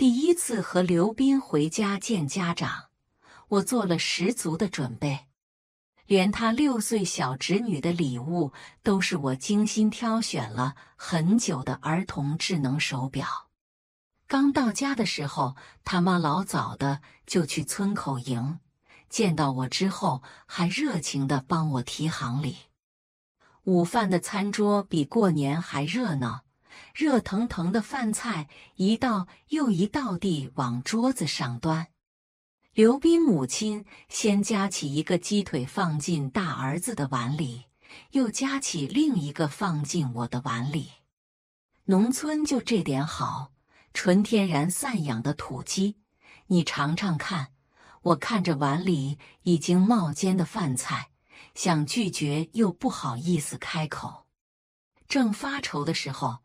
第一次和刘斌回家见家长，我做了十足的准备，连他六岁小侄女的礼物都是我精心挑选了很久的儿童智能手表。刚到家的时候，他妈老早的就去村口迎，见到我之后还热情的帮我提行李。午饭的餐桌比过年还热闹。热腾腾的饭菜一道又一道地往桌子上端。刘斌母亲先夹起一个鸡腿放进大儿子的碗里，又夹起另一个放进我的碗里。农村就这点好，纯天然散养的土鸡，你尝尝看。我看着碗里已经冒尖的饭菜，想拒绝又不好意思开口，正发愁的时候。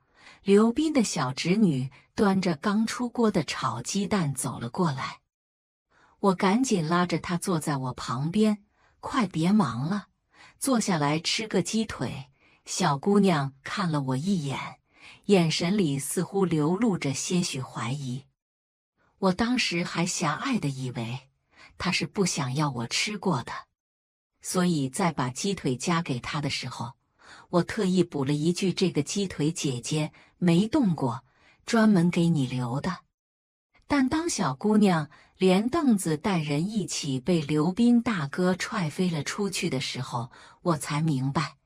刘斌的小侄女端着刚出锅的炒鸡蛋走了过来，我赶紧拉着她坐在我旁边，快别忙了，坐下来吃个鸡腿。小姑娘看了我一眼，眼神里似乎流露着些许怀疑。我当时还狭隘的以为她是不想要我吃过的，所以在把鸡腿夹给她的时候，我特意补了一句：“这个鸡腿，姐姐。”没动过，专门给你留的。但当小姑娘连凳子带人一起被刘斌大哥踹飞了出去的时候，我才明白，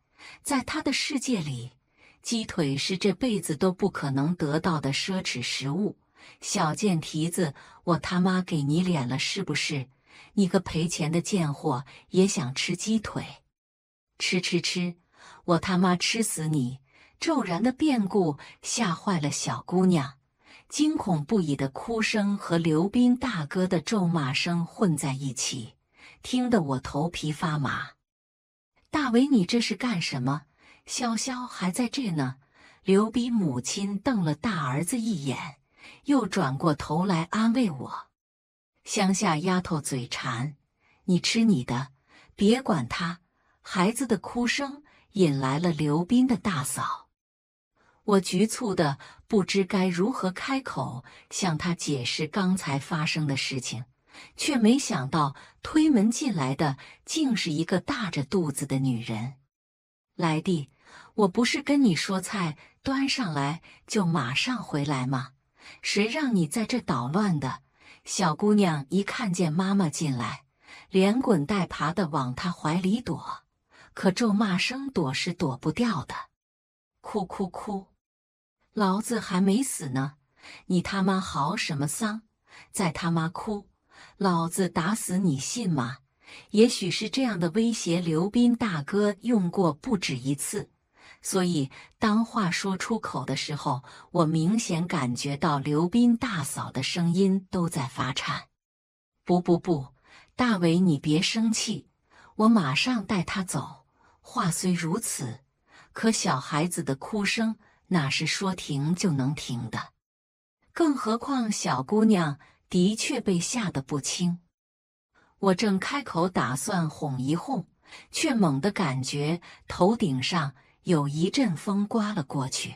在他的世界里，鸡腿是这辈子都不可能得到的奢侈食物。小贱蹄子，我他妈给你脸了是不是？你个赔钱的贱货也想吃鸡腿？吃吃吃！我他妈吃死你！骤然的变故吓坏了小姑娘，惊恐不已的哭声和刘斌大哥的咒骂声混在一起，听得我头皮发麻。大伟，你这是干什么？潇潇还在这呢。刘斌母亲瞪了大儿子一眼，又转过头来安慰我：“乡下丫头嘴馋，你吃你的，别管她。”孩子的哭声引来了刘斌的大嫂。我局促的不知该如何开口向他解释刚才发生的事情，却没想到推门进来的竟是一个大着肚子的女人。来弟，我不是跟你说菜端上来就马上回来吗？谁让你在这捣乱的？小姑娘一看见妈妈进来，连滚带爬的往她怀里躲，可咒骂声躲是躲不掉的，哭哭哭！老子还没死呢，你他妈嚎什么丧？再他妈哭，老子打死你信吗？也许是这样的威胁，刘斌大哥用过不止一次。所以当话说出口的时候，我明显感觉到刘斌大嫂的声音都在发颤。不不不，大伟，你别生气，我马上带他走。话虽如此，可小孩子的哭声。哪是说停就能停的？更何况小姑娘的确被吓得不轻。我正开口打算哄一哄，却猛地感觉头顶上有一阵风刮了过去。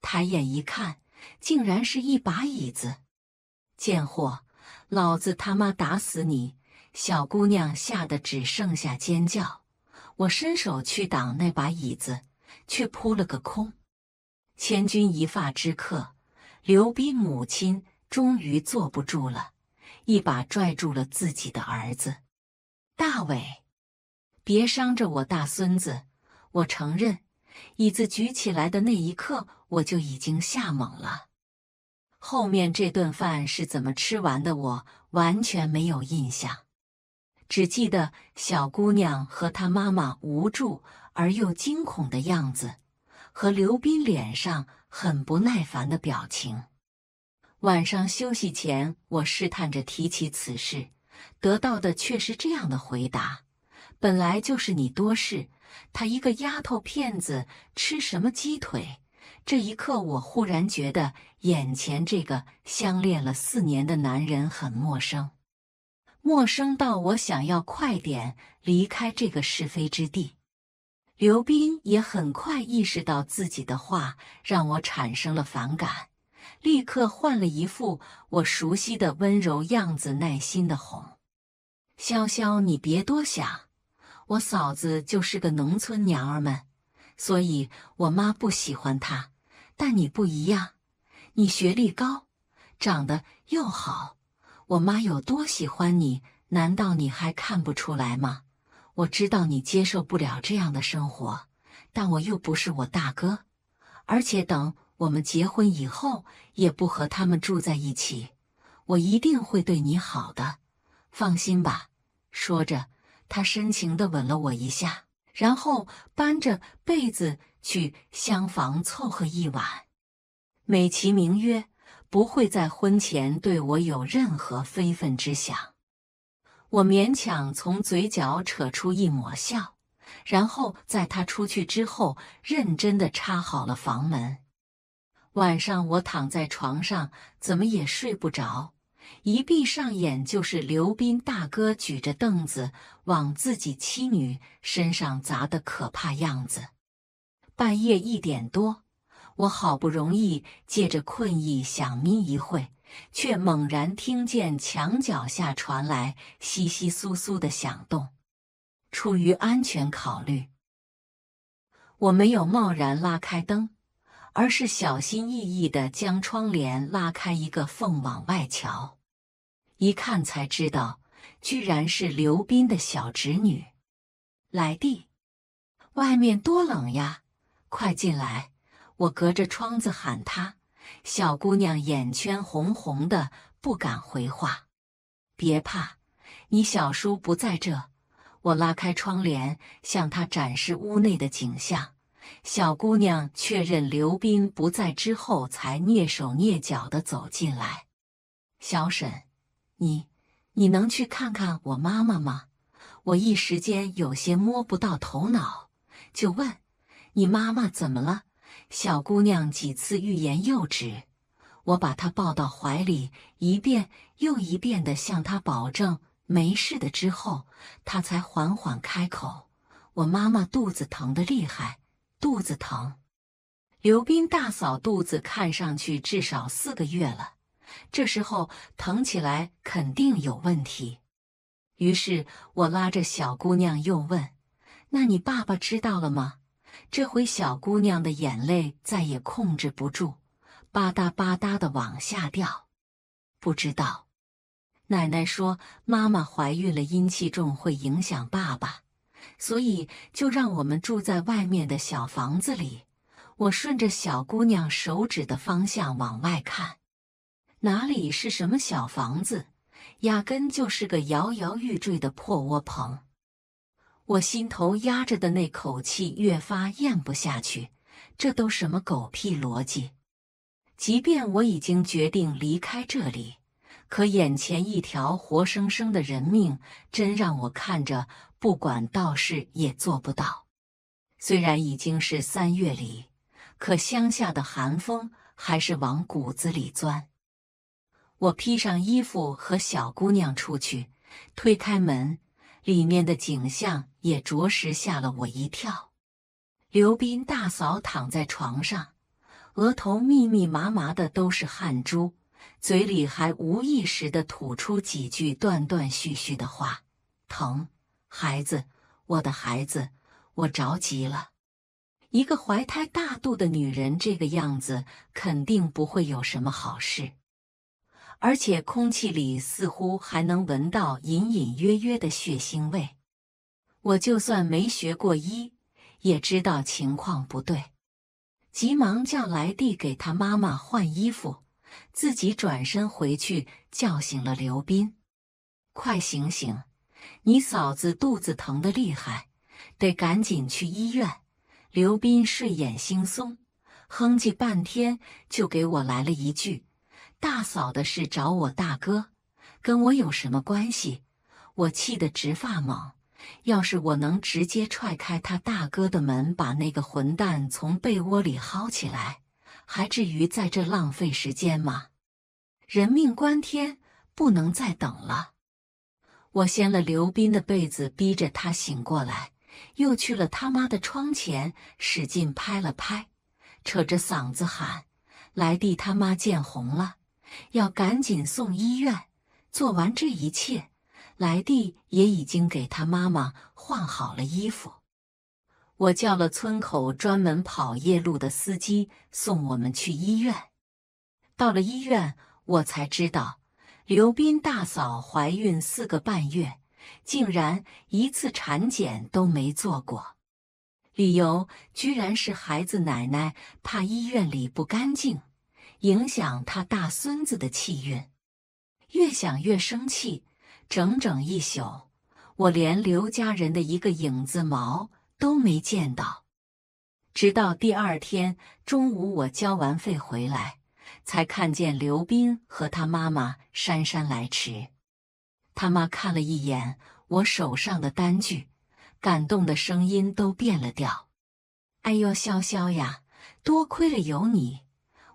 抬眼一看，竟然是一把椅子！贱货，老子他妈打死你！小姑娘吓得只剩下尖叫。我伸手去挡那把椅子，却扑了个空。千钧一发之刻，刘斌母亲终于坐不住了，一把拽住了自己的儿子。大伟，别伤着我大孙子！我承认，椅子举起来的那一刻，我就已经吓懵了。后面这顿饭是怎么吃完的，我完全没有印象，只记得小姑娘和她妈妈无助而又惊恐的样子。和刘斌脸上很不耐烦的表情。晚上休息前，我试探着提起此事，得到的却是这样的回答：“本来就是你多事，她一个丫头片子吃什么鸡腿？”这一刻，我忽然觉得眼前这个相恋了四年的男人很陌生，陌生到我想要快点离开这个是非之地。刘斌也很快意识到自己的话让我产生了反感，立刻换了一副我熟悉的温柔样子，耐心的哄：“潇潇，你别多想，我嫂子就是个农村娘儿们，所以我妈不喜欢她。但你不一样，你学历高，长得又好，我妈有多喜欢你，难道你还看不出来吗？”我知道你接受不了这样的生活，但我又不是我大哥，而且等我们结婚以后也不和他们住在一起，我一定会对你好的，放心吧。说着，他深情的吻了我一下，然后搬着被子去厢房凑合一晚，美其名曰不会在婚前对我有任何非分之想。我勉强从嘴角扯出一抹笑，然后在他出去之后，认真的插好了房门。晚上我躺在床上，怎么也睡不着，一闭上眼就是刘斌大哥举着凳子往自己妻女身上砸的可怕样子。半夜一点多，我好不容易借着困意想眯一会。却猛然听见墙脚下传来窸窸窣窣的响动，出于安全考虑，我没有贸然拉开灯，而是小心翼翼地将窗帘拉开一个缝往外瞧，一看才知道，居然是刘斌的小侄女，来弟，外面多冷呀，快进来！我隔着窗子喊他。小姑娘眼圈红红的，不敢回话。别怕，你小叔不在这。我拉开窗帘，向他展示屋内的景象。小姑娘确认刘斌不在之后，才蹑手蹑脚的走进来。小沈，你你能去看看我妈妈吗？我一时间有些摸不到头脑，就问：你妈妈怎么了？小姑娘几次欲言又止，我把她抱到怀里，一遍又一遍的向她保证没事的。之后，她才缓缓开口：“我妈妈肚子疼的厉害，肚子疼。”刘斌大嫂肚子看上去至少四个月了，这时候疼起来肯定有问题。于是我拉着小姑娘又问：“那你爸爸知道了吗？”这回小姑娘的眼泪再也控制不住，吧嗒吧嗒的往下掉。不知道，奶奶说妈妈怀孕了，阴气重会影响爸爸，所以就让我们住在外面的小房子里。我顺着小姑娘手指的方向往外看，哪里是什么小房子，压根就是个摇摇欲坠的破窝棚。我心头压着的那口气越发咽不下去，这都什么狗屁逻辑？即便我已经决定离开这里，可眼前一条活生生的人命，真让我看着不管道是也做不到。虽然已经是三月里，可乡下的寒风还是往骨子里钻。我披上衣服和小姑娘出去，推开门。里面的景象也着实吓了我一跳。刘斌大嫂躺在床上，额头密密麻麻的都是汗珠，嘴里还无意识的吐出几句断断续续的话：“疼，孩子，我的孩子，我着急了。”一个怀胎大肚的女人这个样子，肯定不会有什么好事。而且空气里似乎还能闻到隐隐约约的血腥味，我就算没学过医，也知道情况不对，急忙叫来弟给他妈妈换衣服，自己转身回去叫醒了刘斌：“快醒醒，你嫂子肚子疼得厉害，得赶紧去医院。”刘斌睡眼惺忪，哼唧半天，就给我来了一句。大嫂的事找我大哥，跟我有什么关系？我气得直发猛。要是我能直接踹开他大哥的门，把那个混蛋从被窝里薅起来，还至于在这浪费时间吗？人命关天，不能再等了。我掀了刘斌的被子，逼着他醒过来，又去了他妈的窗前，使劲拍了拍，扯着嗓子喊：“来弟他妈见红了！”要赶紧送医院。做完这一切，莱蒂也已经给他妈妈换好了衣服。我叫了村口专门跑夜路的司机送我们去医院。到了医院，我才知道刘斌大嫂怀孕四个半月，竟然一次产检都没做过，理由居然是孩子奶奶怕医院里不干净。影响他大孙子的气运，越想越生气。整整一宿，我连刘家人的一个影子毛都没见到。直到第二天中午，我交完费回来，才看见刘斌和他妈妈姗姗来迟。他妈看了一眼我手上的单据，感动的声音都变了调：“哎呦，潇潇呀，多亏了有你。”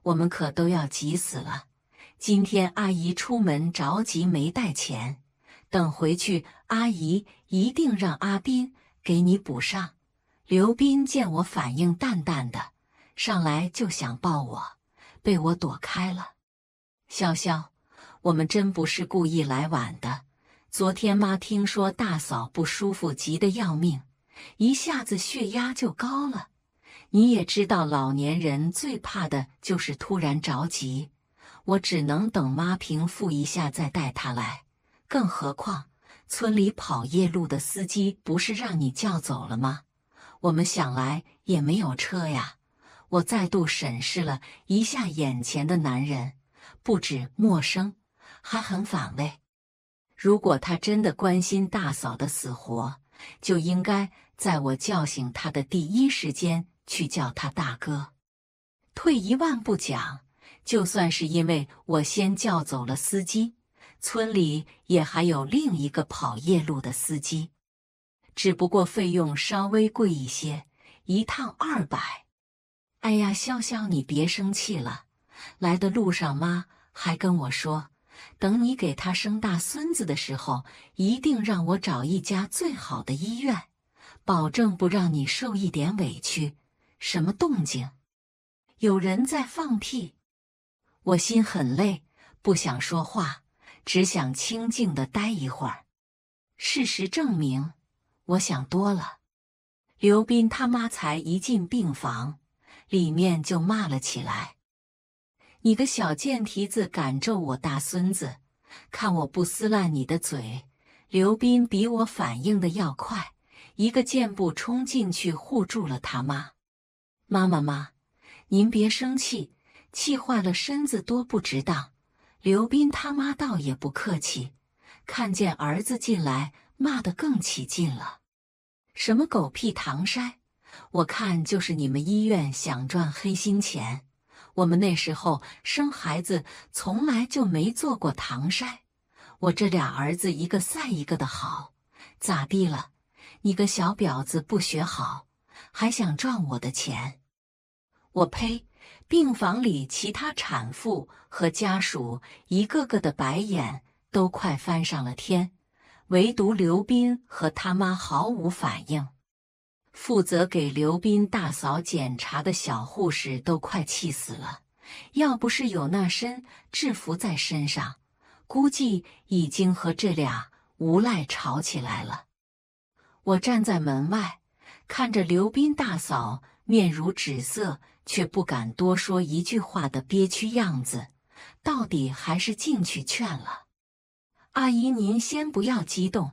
我们可都要急死了！今天阿姨出门着急没带钱，等回去阿姨一定让阿斌给你补上。刘斌见我反应淡淡的，上来就想抱我，被我躲开了。潇潇，我们真不是故意来晚的。昨天妈听说大嫂不舒服，急得要命，一下子血压就高了。你也知道，老年人最怕的就是突然着急。我只能等妈平复一下，再带他来。更何况，村里跑夜路的司机不是让你叫走了吗？我们想来也没有车呀。我再度审视了一下眼前的男人，不止陌生，还很反胃。如果他真的关心大嫂的死活，就应该在我叫醒他的第一时间。去叫他大哥。退一万步讲，就算是因为我先叫走了司机，村里也还有另一个跑夜路的司机，只不过费用稍微贵一些，一趟二百。哎呀，潇潇，你别生气了。来的路上，妈还跟我说，等你给他生大孙子的时候，一定让我找一家最好的医院，保证不让你受一点委屈。什么动静？有人在放屁。我心很累，不想说话，只想清静的待一会儿。事实证明，我想多了。刘斌他妈才一进病房，里面就骂了起来：“你个小贱蹄子，敢咒我大孙子，看我不撕烂你的嘴！”刘斌比我反应的要快，一个箭步冲进去护住了他妈。妈妈妈，您别生气，气坏了身子多不值当。刘斌他妈倒也不客气，看见儿子进来，骂得更起劲了。什么狗屁唐筛？我看就是你们医院想赚黑心钱。我们那时候生孩子从来就没做过唐筛。我这俩儿子一个赛一个的好，咋地了？你个小婊子不学好！还想赚我的钱？我呸！病房里其他产妇和家属一个个的白眼都快翻上了天，唯独刘斌和他妈毫无反应。负责给刘斌大嫂检查的小护士都快气死了，要不是有那身制服在身上，估计已经和这俩无赖吵起来了。我站在门外。看着刘斌大嫂面如纸色，却不敢多说一句话的憋屈样子，到底还是进去劝了：“阿姨，您先不要激动。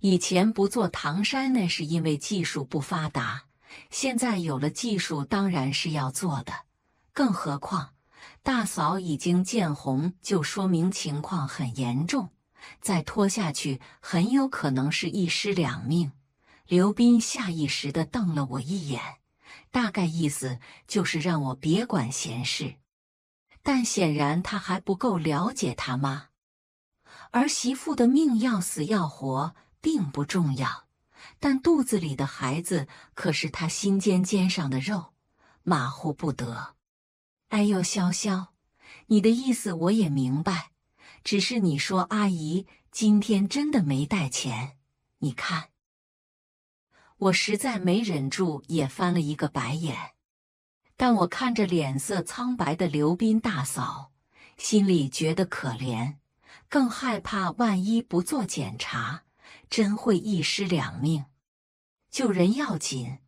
以前不做唐山那是因为技术不发达，现在有了技术，当然是要做的。更何况，大嫂已经见红，就说明情况很严重，再拖下去，很有可能是一尸两命。”刘斌下意识的瞪了我一眼，大概意思就是让我别管闲事。但显然他还不够了解他妈儿媳妇的命要死要活并不重要，但肚子里的孩子可是他心尖尖上的肉，马虎不得。哎呦，潇潇，你的意思我也明白，只是你说阿姨今天真的没带钱，你看。我实在没忍住，也翻了一个白眼。但我看着脸色苍白的刘斌大嫂，心里觉得可怜，更害怕万一不做检查，真会一尸两命。救人要紧，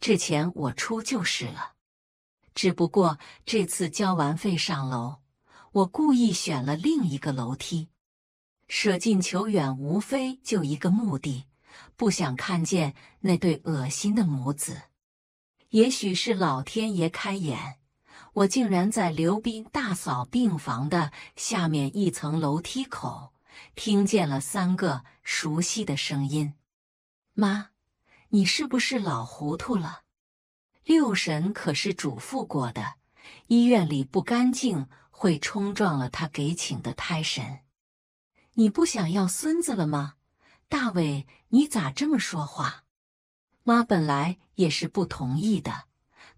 这钱我出就是了。只不过这次交完费上楼，我故意选了另一个楼梯，舍近求远，无非就一个目的。不想看见那对恶心的母子。也许是老天爷开眼，我竟然在刘斌大嫂病房的下面一层楼梯口，听见了三个熟悉的声音：“妈，你是不是老糊涂了？六婶可是嘱咐过的，医院里不干净会冲撞了她给请的胎神。你不想要孙子了吗？”大伟，你咋这么说话？妈本来也是不同意的，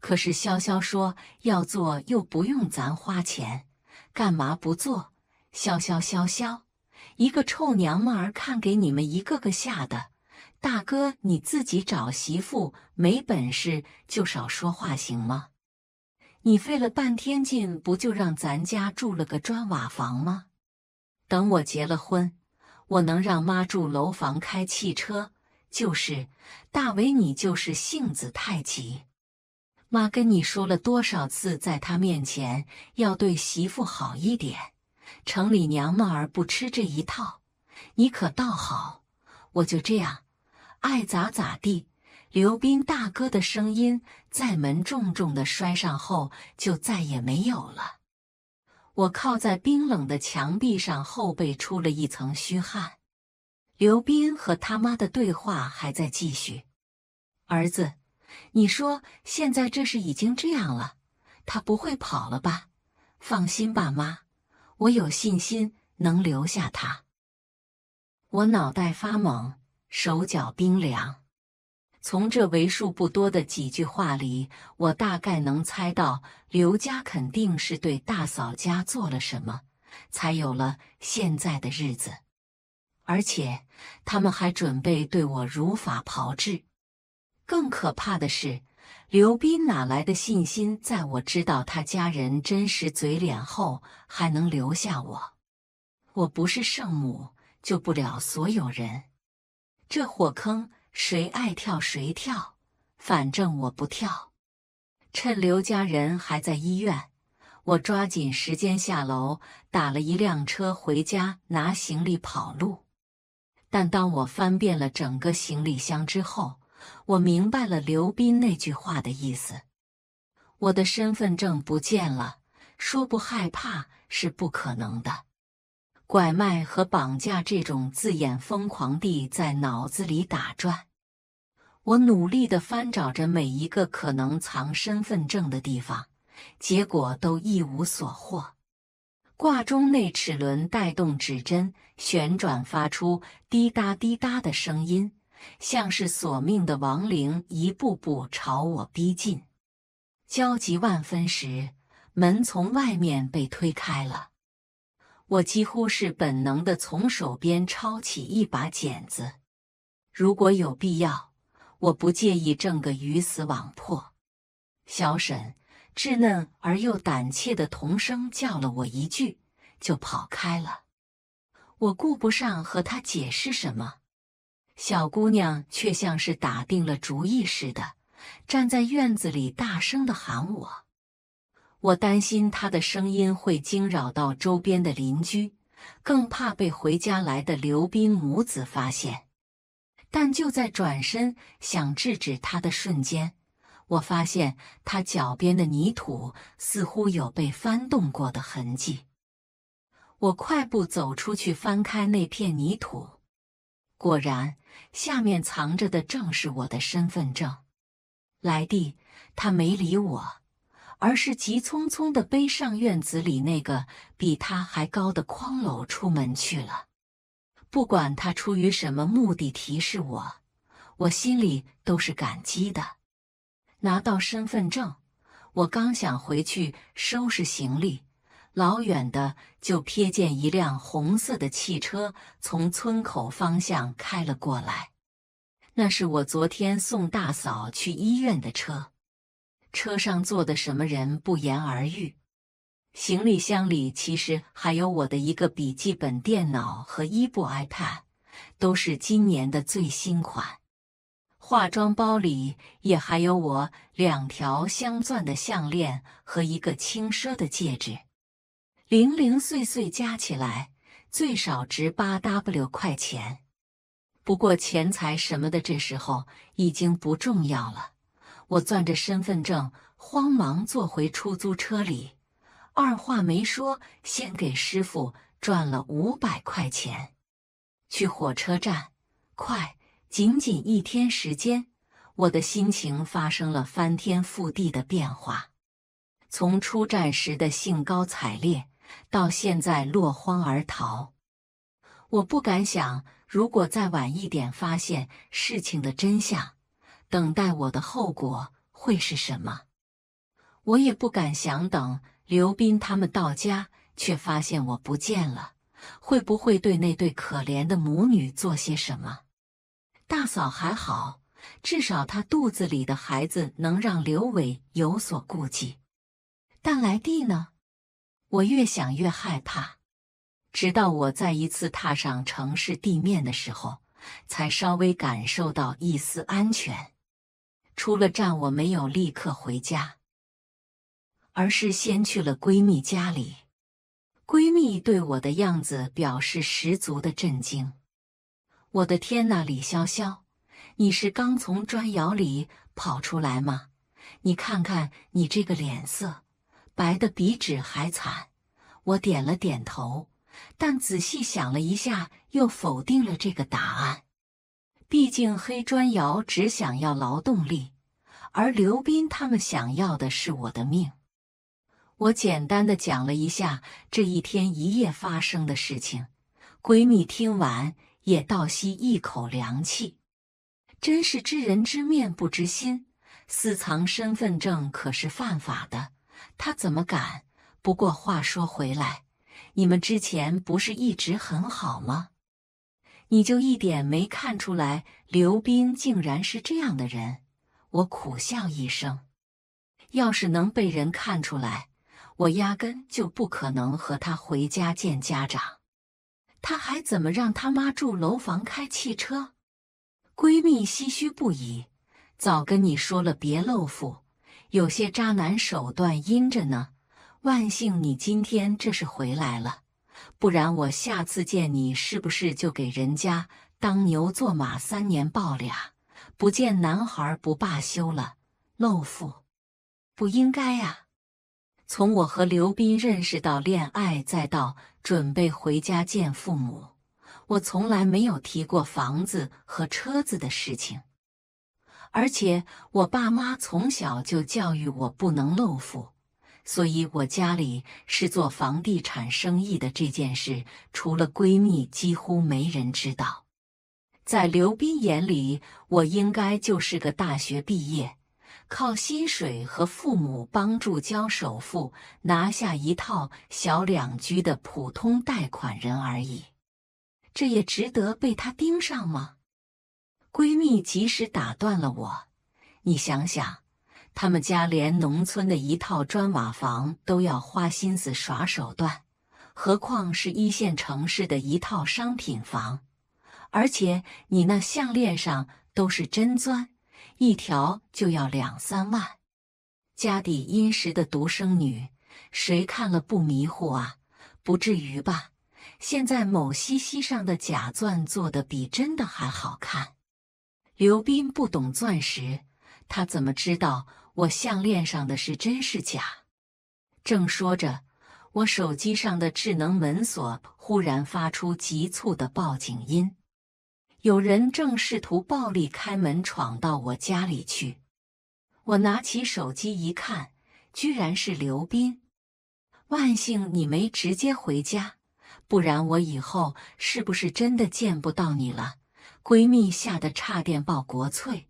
可是潇潇说要做又不用咱花钱，干嘛不做？潇潇潇潇，一个臭娘们儿，看给你们一个个吓的。大哥，你自己找媳妇，没本事就少说话行吗？你费了半天劲，不就让咱家住了个砖瓦房吗？等我结了婚。我能让妈住楼房、开汽车，就是大伟，你就是性子太急。妈跟你说了多少次，在他面前要对媳妇好一点。城里娘们儿不吃这一套，你可倒好，我就这样，爱咋咋地。刘斌大哥的声音在门重重的摔上后，就再也没有了。我靠在冰冷的墙壁上，后背出了一层虚汗。刘斌和他妈的对话还在继续。儿子，你说现在这是已经这样了，他不会跑了吧？放心吧，妈，我有信心能留下他。我脑袋发懵，手脚冰凉。从这为数不多的几句话里，我大概能猜到刘家肯定是对大嫂家做了什么，才有了现在的日子。而且他们还准备对我如法炮制。更可怕的是，刘斌哪来的信心，在我知道他家人真实嘴脸后还能留下我？我不是圣母，救不了所有人。这火坑！谁爱跳谁跳，反正我不跳。趁刘家人还在医院，我抓紧时间下楼，打了一辆车回家拿行李跑路。但当我翻遍了整个行李箱之后，我明白了刘斌那句话的意思：我的身份证不见了，说不害怕是不可能的。拐卖和绑架这种字眼疯狂地在脑子里打转，我努力地翻找着每一个可能藏身份证的地方，结果都一无所获。挂钟内齿轮带动指针旋转，发出滴答滴答的声音，像是索命的亡灵一步步朝我逼近。焦急万分时，门从外面被推开了。我几乎是本能的从手边抄起一把剪子，如果有必要，我不介意挣个鱼死网破。小沈稚嫩而又胆怯的童声叫了我一句，就跑开了。我顾不上和他解释什么，小姑娘却像是打定了主意似的，站在院子里大声的喊我。我担心他的声音会惊扰到周边的邻居，更怕被回家来的刘斌母子发现。但就在转身想制止他的瞬间，我发现他脚边的泥土似乎有被翻动过的痕迹。我快步走出去，翻开那片泥土，果然下面藏着的正是我的身份证。来蒂，他没理我。而是急匆匆地背上院子里那个比他还高的筐篓出门去了。不管他出于什么目的提示我，我心里都是感激的。拿到身份证，我刚想回去收拾行李，老远的就瞥见一辆红色的汽车从村口方向开了过来。那是我昨天送大嫂去医院的车。车上坐的什么人不言而喻。行李箱里其实还有我的一个笔记本电脑和一部 iPad，都是今年的最新款。化妆包里也还有我两条镶钻的项链和一个轻奢的戒指，零零碎碎加起来最少值八 W 块钱。不过钱财什么的，这时候已经不重要了。我攥着身份证，慌忙坐回出租车里，二话没说，先给师傅转了五百块钱。去火车站，快！仅仅一天时间，我的心情发生了翻天覆地的变化，从出站时的兴高采烈，到现在落荒而逃。我不敢想，如果再晚一点发现事情的真相。等待我的后果会是什么？我也不敢想。等刘斌他们到家，却发现我不见了，会不会对那对可怜的母女做些什么？大嫂还好，至少她肚子里的孩子能让刘伟有所顾忌。但来弟呢？我越想越害怕。直到我再一次踏上城市地面的时候，才稍微感受到一丝安全。出了站，我没有立刻回家，而是先去了闺蜜家里。闺蜜对我的样子表示十足的震惊：“我的天呐，李潇潇，你是刚从砖窑里跑出来吗？你看看你这个脸色，白的比纸还惨。”我点了点头，但仔细想了一下，又否定了这个答案。毕竟黑砖窑只想要劳动力，而刘斌他们想要的是我的命。我简单的讲了一下这一天一夜发生的事情，闺蜜听完也倒吸一口凉气。真是知人知面不知心，私藏身份证可是犯法的，他怎么敢？不过话说回来，你们之前不是一直很好吗？你就一点没看出来，刘斌竟然是这样的人。我苦笑一声，要是能被人看出来，我压根就不可能和他回家见家长。他还怎么让他妈住楼房、开汽车？闺蜜唏嘘不已：“早跟你说了，别露富，有些渣男手段阴着呢。万幸你今天这是回来了。”不然我下次见你，是不是就给人家当牛做马三年抱俩，不见男孩不罢休了？露富不应该啊！从我和刘斌认识到恋爱，再到准备回家见父母，我从来没有提过房子和车子的事情。而且我爸妈从小就教育我不能露富。所以，我家里是做房地产生意的这件事，除了闺蜜，几乎没人知道。在刘斌眼里，我应该就是个大学毕业，靠薪水和父母帮助交首付，拿下一套小两居的普通贷款人而已。这也值得被他盯上吗？闺蜜及时打断了我：“你想想。”他们家连农村的一套砖瓦房都要花心思耍手段，何况是一线城市的一套商品房？而且你那项链上都是真钻，一条就要两三万。家底殷实的独生女，谁看了不迷糊啊？不至于吧？现在某西西上的假钻做的比真的还好看。刘斌不懂钻石，他怎么知道？我项链上的是真是假？正说着，我手机上的智能门锁忽然发出急促的报警音，有人正试图暴力开门闯到我家里去。我拿起手机一看，居然是刘斌。万幸你没直接回家，不然我以后是不是真的见不到你了？闺蜜吓得差点报国粹。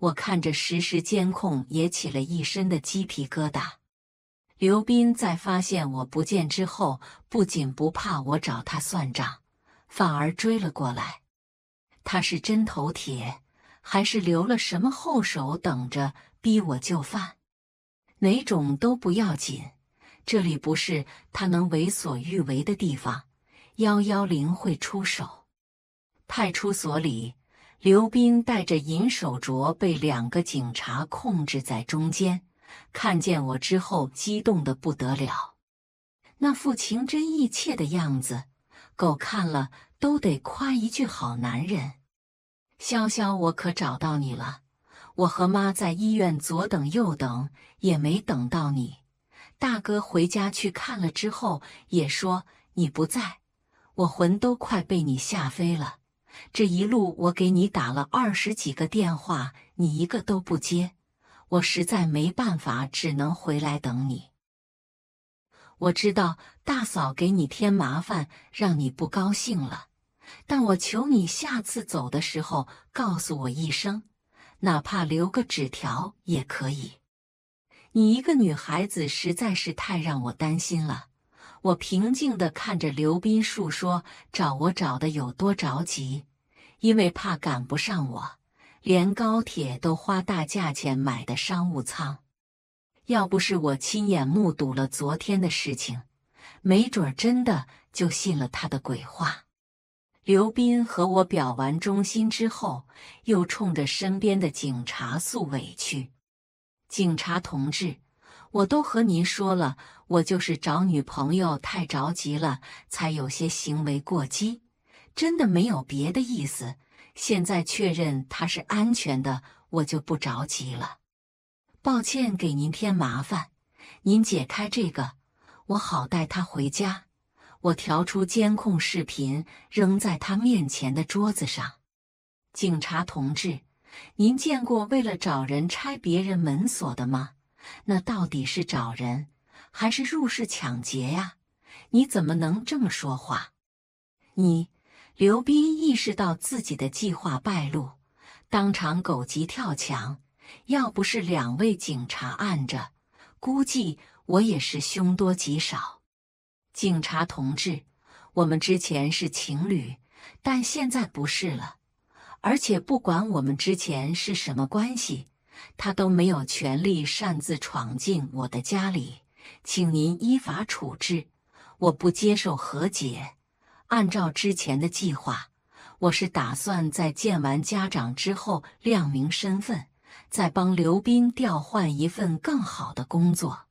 我看着实时监控，也起了一身的鸡皮疙瘩。刘斌在发现我不见之后，不仅不怕我找他算账，反而追了过来。他是真头铁，还是留了什么后手等着逼我就范？哪种都不要紧，这里不是他能为所欲为的地方。幺幺零会出手，派出所里。刘斌戴着银手镯，被两个警察控制在中间。看见我之后，激动的不得了，那副情真意切的样子，狗看了都得夸一句好男人。潇潇，我可找到你了！我和妈在医院左等右等，也没等到你。大哥回家去看了之后，也说你不在，我魂都快被你吓飞了。这一路我给你打了二十几个电话，你一个都不接，我实在没办法，只能回来等你。我知道大嫂给你添麻烦，让你不高兴了，但我求你下次走的时候告诉我一声，哪怕留个纸条也可以。你一个女孩子实在是太让我担心了。我平静的看着刘斌述说找我找的有多着急。因为怕赶不上我，连高铁都花大价钱买的商务舱。要不是我亲眼目睹了昨天的事情，没准儿真的就信了他的鬼话。刘斌和我表完忠心之后，又冲着身边的警察诉委屈：“警察同志，我都和您说了，我就是找女朋友太着急了，才有些行为过激。”真的没有别的意思。现在确认他是安全的，我就不着急了。抱歉给您添麻烦。您解开这个，我好带他回家。我调出监控视频，扔在他面前的桌子上。警察同志，您见过为了找人拆别人门锁的吗？那到底是找人，还是入室抢劫呀？你怎么能这么说话？你。刘斌意识到自己的计划败露，当场狗急跳墙。要不是两位警察按着，估计我也是凶多吉少。警察同志，我们之前是情侣，但现在不是了。而且不管我们之前是什么关系，他都没有权利擅自闯进我的家里。请您依法处置，我不接受和解。按照之前的计划，我是打算在见完家长之后亮明身份，再帮刘斌调换一份更好的工作。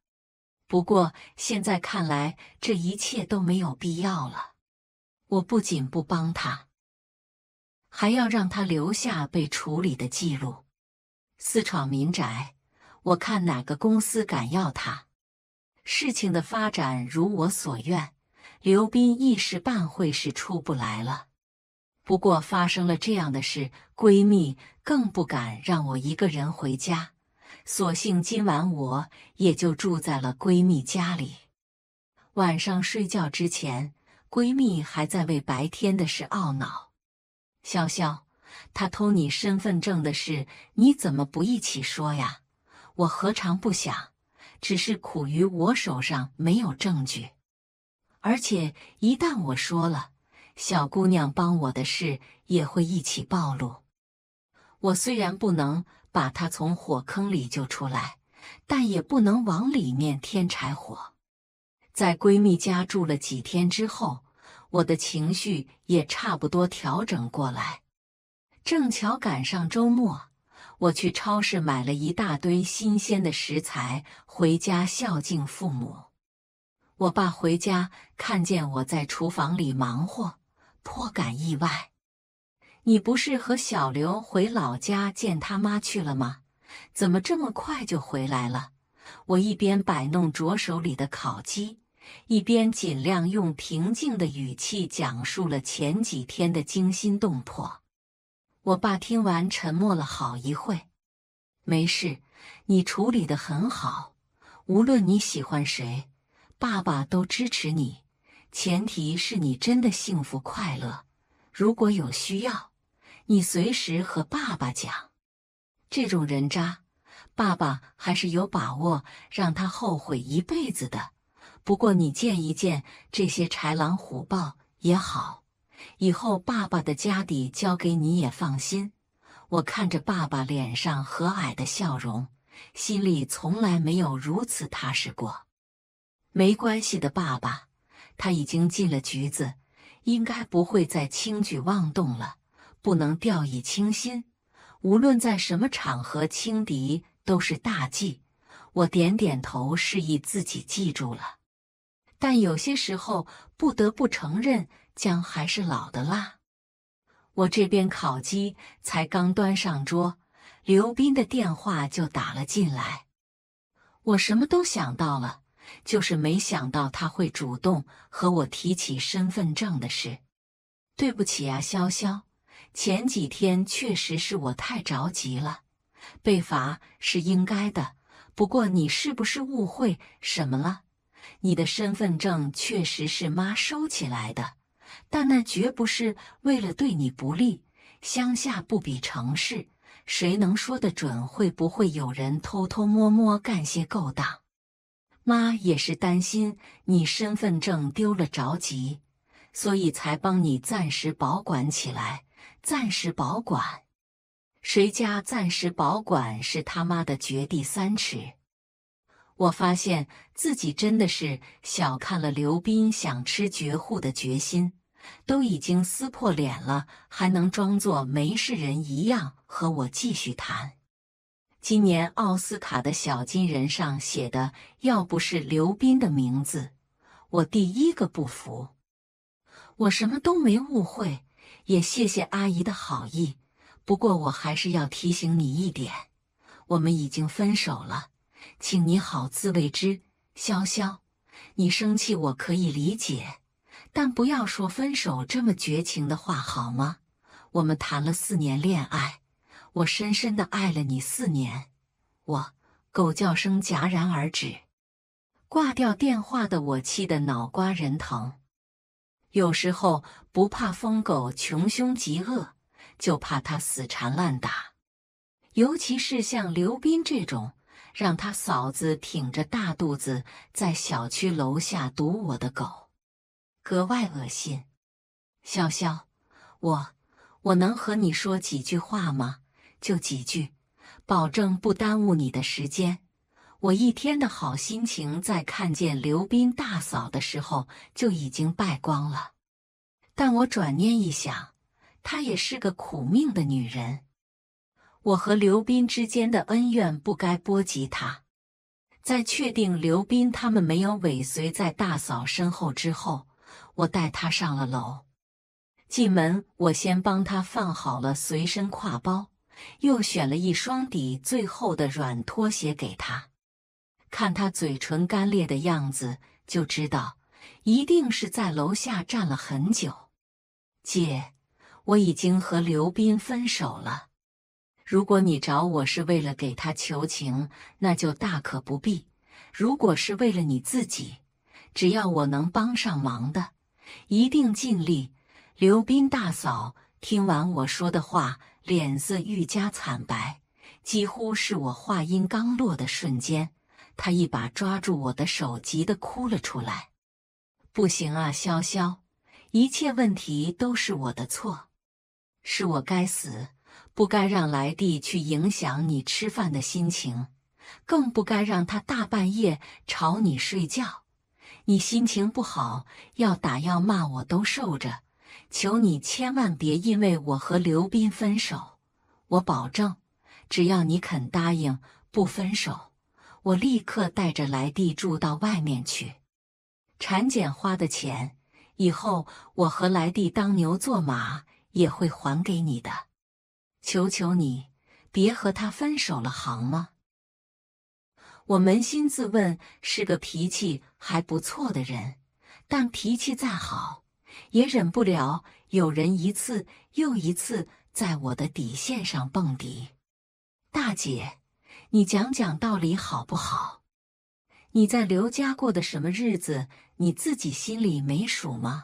不过现在看来，这一切都没有必要了。我不仅不帮他，还要让他留下被处理的记录。私闯民宅，我看哪个公司敢要他。事情的发展如我所愿。刘斌一时半会是出不来了。不过发生了这样的事，闺蜜更不敢让我一个人回家。索性今晚我也就住在了闺蜜家里。晚上睡觉之前，闺蜜还在为白天的事懊恼：“潇潇，他偷你身份证的事，你怎么不一起说呀？”我何尝不想，只是苦于我手上没有证据。而且一旦我说了，小姑娘帮我的事也会一起暴露。我虽然不能把她从火坑里救出来，但也不能往里面添柴火。在闺蜜家住了几天之后，我的情绪也差不多调整过来。正巧赶上周末，我去超市买了一大堆新鲜的食材，回家孝敬父母。我爸回家看见我在厨房里忙活，颇感意外。你不是和小刘回老家见他妈去了吗？怎么这么快就回来了？我一边摆弄着手里的烤鸡，一边尽量用平静的语气讲述了前几天的惊心动魄。我爸听完沉默了好一会。没事，你处理的很好。无论你喜欢谁。爸爸都支持你，前提是你真的幸福快乐。如果有需要，你随时和爸爸讲。这种人渣，爸爸还是有把握让他后悔一辈子的。不过你见一见这些豺狼虎豹也好，以后爸爸的家底交给你也放心。我看着爸爸脸上和蔼的笑容，心里从来没有如此踏实过。没关系的，爸爸，他已经进了局子，应该不会再轻举妄动了。不能掉以轻心，无论在什么场合轻敌都是大忌。我点点头，示意自己记住了。但有些时候不得不承认，姜还是老的辣。我这边烤鸡才刚端上桌，刘斌的电话就打了进来。我什么都想到了。就是没想到他会主动和我提起身份证的事。对不起啊，潇潇，前几天确实是我太着急了，被罚是应该的。不过你是不是误会什么了？你的身份证确实是妈收起来的，但那绝不是为了对你不利。乡下不比城市，谁能说得准会不会有人偷偷摸摸干些勾当？妈也是担心你身份证丢了着急，所以才帮你暂时保管起来。暂时保管，谁家暂时保管是他妈的掘地三尺！我发现自己真的是小看了刘斌想吃绝户的决心，都已经撕破脸了，还能装作没事人一样和我继续谈。今年奥斯卡的小金人上写的要不是刘斌的名字，我第一个不服。我什么都没误会，也谢谢阿姨的好意。不过我还是要提醒你一点，我们已经分手了，请你好自为之。潇潇，你生气我可以理解，但不要说分手这么绝情的话好吗？我们谈了四年恋爱。我深深的爱了你四年，我狗叫声戛然而止，挂掉电话的我气得脑瓜仁疼。有时候不怕疯狗穷凶极恶，就怕他死缠烂打。尤其是像刘斌这种，让他嫂子挺着大肚子在小区楼下堵我的狗，格外恶心。潇潇，我我能和你说几句话吗？就几句，保证不耽误你的时间。我一天的好心情在看见刘斌大嫂的时候就已经败光了，但我转念一想，她也是个苦命的女人。我和刘斌之间的恩怨不该波及她。在确定刘斌他们没有尾随在大嫂身后之后，我带她上了楼。进门，我先帮她放好了随身挎包。又选了一双底最厚的软拖鞋给他，看他嘴唇干裂的样子，就知道一定是在楼下站了很久。姐，我已经和刘斌分手了。如果你找我是为了给他求情，那就大可不必；如果是为了你自己，只要我能帮上忙的，一定尽力。刘斌大嫂，听完我说的话。脸色愈加惨白，几乎是我话音刚落的瞬间，他一把抓住我的手，急得哭了出来。不行啊，潇潇，一切问题都是我的错，是我该死，不该让来弟去影响你吃饭的心情，更不该让他大半夜吵你睡觉。你心情不好，要打要骂我都受着。求你千万别因为我和刘斌分手，我保证，只要你肯答应不分手，我立刻带着来弟住到外面去。产检花的钱，以后我和来弟当牛做马也会还给你的。求求你，别和他分手了，好吗？我扪心自问是个脾气还不错的人，但脾气再好。也忍不了有人一次又一次在我的底线上蹦迪，大姐，你讲讲道理好不好？你在刘家过的什么日子，你自己心里没数吗？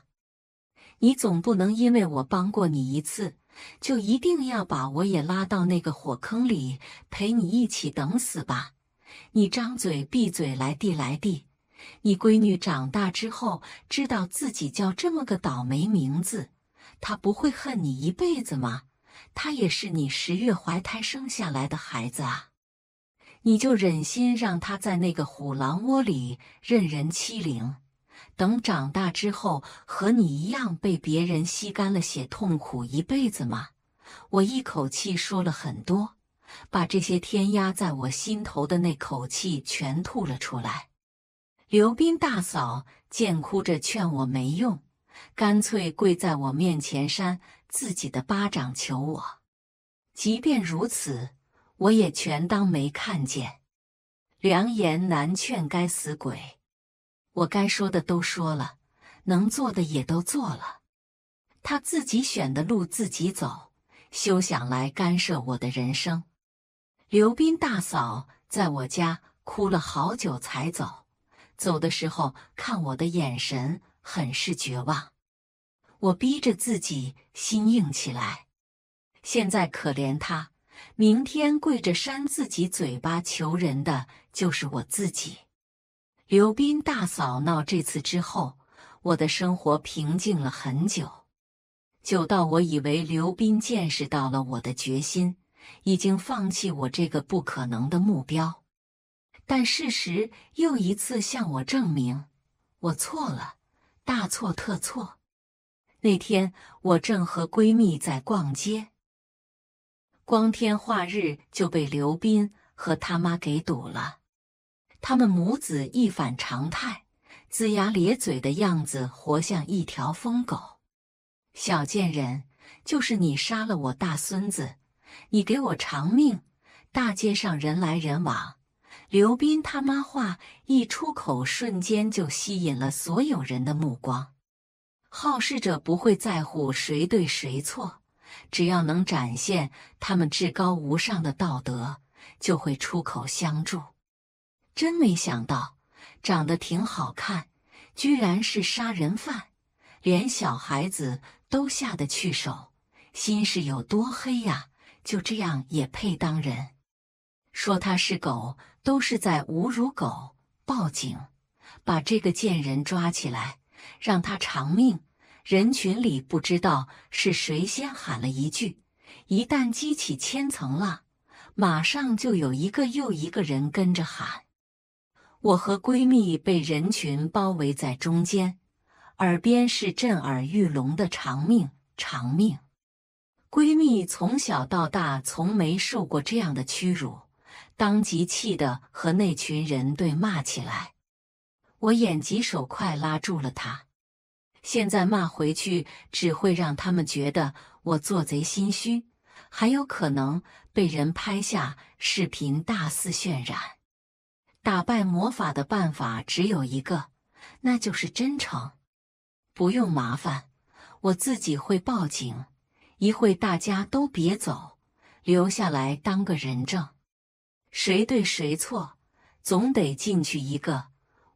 你总不能因为我帮过你一次，就一定要把我也拉到那个火坑里陪你一起等死吧？你张嘴闭嘴来地来地。你闺女长大之后，知道自己叫这么个倒霉名字，她不会恨你一辈子吗？她也是你十月怀胎生下来的孩子啊！你就忍心让她在那个虎狼窝里任人欺凌，等长大之后和你一样被别人吸干了血，痛苦一辈子吗？我一口气说了很多，把这些天压在我心头的那口气全吐了出来。刘斌大嫂见哭着劝我没用，干脆跪在我面前扇自己的巴掌求我。即便如此，我也全当没看见。良言难劝该死鬼，我该说的都说了，能做的也都做了。他自己选的路自己走，休想来干涉我的人生。刘斌大嫂在我家哭了好久才走。走的时候，看我的眼神很是绝望。我逼着自己心硬起来。现在可怜他，明天跪着扇自己嘴巴求人的就是我自己。刘斌大嫂闹这次之后，我的生活平静了很久，久到我以为刘斌见识到了我的决心，已经放弃我这个不可能的目标。但事实又一次向我证明，我错了，大错特错。那天我正和闺蜜在逛街，光天化日就被刘斌和他妈给堵了。他们母子一反常态，龇牙咧嘴的样子，活像一条疯狗。小贱人，就是你杀了我大孙子，你给我偿命！大街上人来人往。刘斌他妈话一出口，瞬间就吸引了所有人的目光。好事者不会在乎谁对谁错，只要能展现他们至高无上的道德，就会出口相助。真没想到，长得挺好看，居然是杀人犯，连小孩子都下得去手，心是有多黑呀？就这样也配当人？说他是狗。都是在侮辱狗，报警，把这个贱人抓起来，让他偿命。人群里不知道是谁先喊了一句，一旦激起千层浪，马上就有一个又一个人跟着喊。我和闺蜜被人群包围在中间，耳边是震耳欲聋的“偿命，偿命”。闺蜜从小到大从没受过这样的屈辱。当即气得和那群人对骂起来。我眼疾手快拉住了他。现在骂回去只会让他们觉得我做贼心虚，还有可能被人拍下视频大肆渲染。打败魔法的办法只有一个，那就是真诚。不用麻烦，我自己会报警。一会大家都别走，留下来当个人证。谁对谁错，总得进去一个。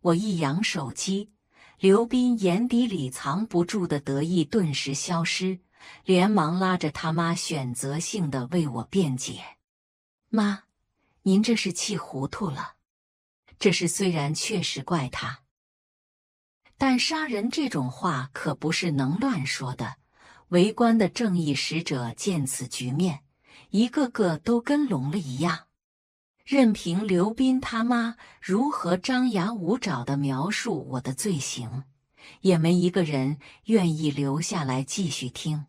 我一扬手机，刘斌眼底里藏不住的得意顿时消失，连忙拉着他妈，选择性的为我辩解：“妈，您这是气糊涂了。这事虽然确实怪他，但杀人这种话可不是能乱说的。”围观的正义使者见此局面，一个个都跟聋了一样。任凭刘斌他妈如何张牙舞爪的描述我的罪行，也没一个人愿意留下来继续听。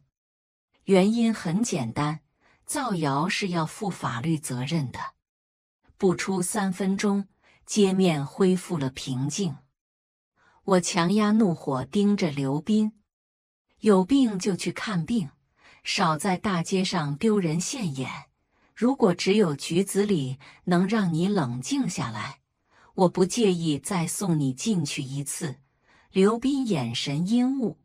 原因很简单，造谣是要负法律责任的。不出三分钟，街面恢复了平静。我强压怒火，盯着刘斌：“有病就去看病，少在大街上丢人现眼。”如果只有局子里能让你冷静下来，我不介意再送你进去一次。刘斌眼神阴雾，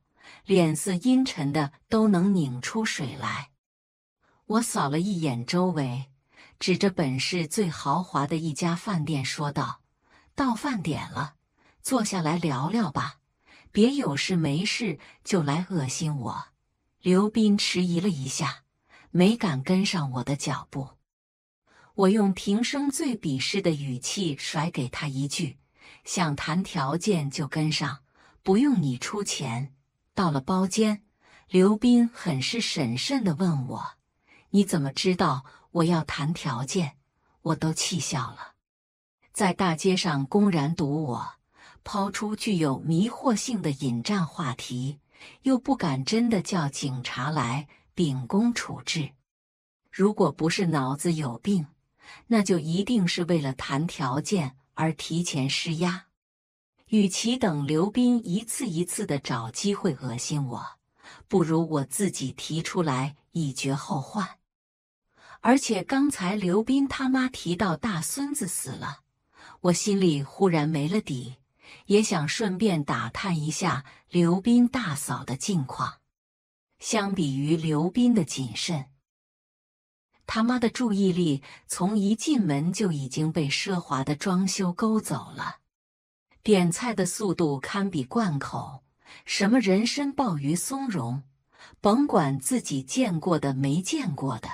脸色阴沉的都能拧出水来。我扫了一眼周围，指着本市最豪华的一家饭店说道：“到饭点了，坐下来聊聊吧，别有事没事就来恶心我。”刘斌迟疑了一下。没敢跟上我的脚步，我用平生最鄙视的语气甩给他一句：“想谈条件就跟上，不用你出钱。”到了包间，刘斌很是审慎的问我：“你怎么知道我要谈条件？”我都气笑了，在大街上公然堵我，抛出具有迷惑性的引战话题，又不敢真的叫警察来。秉公处置，如果不是脑子有病，那就一定是为了谈条件而提前施压。与其等刘斌一次一次的找机会恶心我，不如我自己提出来以绝后患。而且刚才刘斌他妈提到大孙子死了，我心里忽然没了底，也想顺便打探一下刘斌大嫂的近况。相比于刘斌的谨慎，他妈的注意力从一进门就已经被奢华的装修勾走了。点菜的速度堪比灌口，什么人参鲍鱼、松茸，甭管自己见过的、没见过的，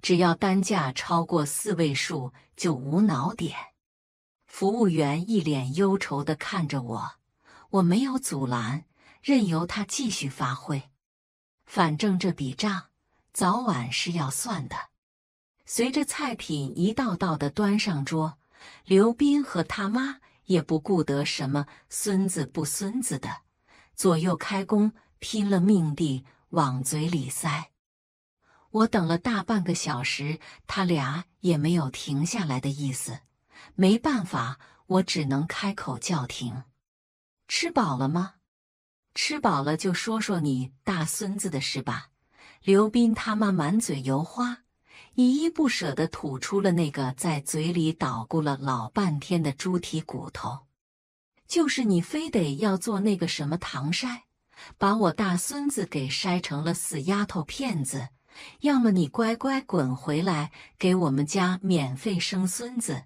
只要单价超过四位数就无脑点。服务员一脸忧愁的看着我，我没有阻拦，任由他继续发挥。反正这笔账，早晚是要算的。随着菜品一道道的端上桌，刘斌和他妈也不顾得什么孙子不孙子的，左右开弓，拼了命地往嘴里塞。我等了大半个小时，他俩也没有停下来的意思。没办法，我只能开口叫停：“吃饱了吗？”吃饱了就说说你大孙子的事吧。刘斌他妈满嘴油花，依依不舍地吐出了那个在嘴里捣鼓了老半天的猪蹄骨头。就是你非得要做那个什么糖筛，把我大孙子给筛成了死丫头片子。要么你乖乖滚回来给我们家免费生孙子，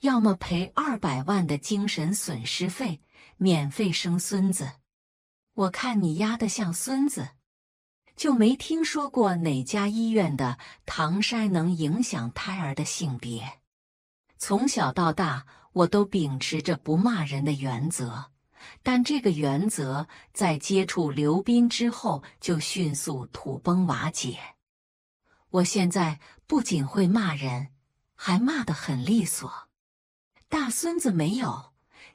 要么赔二百万的精神损失费，免费生孙子。我看你压得像孙子，就没听说过哪家医院的唐筛能影响胎儿的性别。从小到大，我都秉持着不骂人的原则，但这个原则在接触刘斌之后就迅速土崩瓦解。我现在不仅会骂人，还骂得很利索。大孙子没有。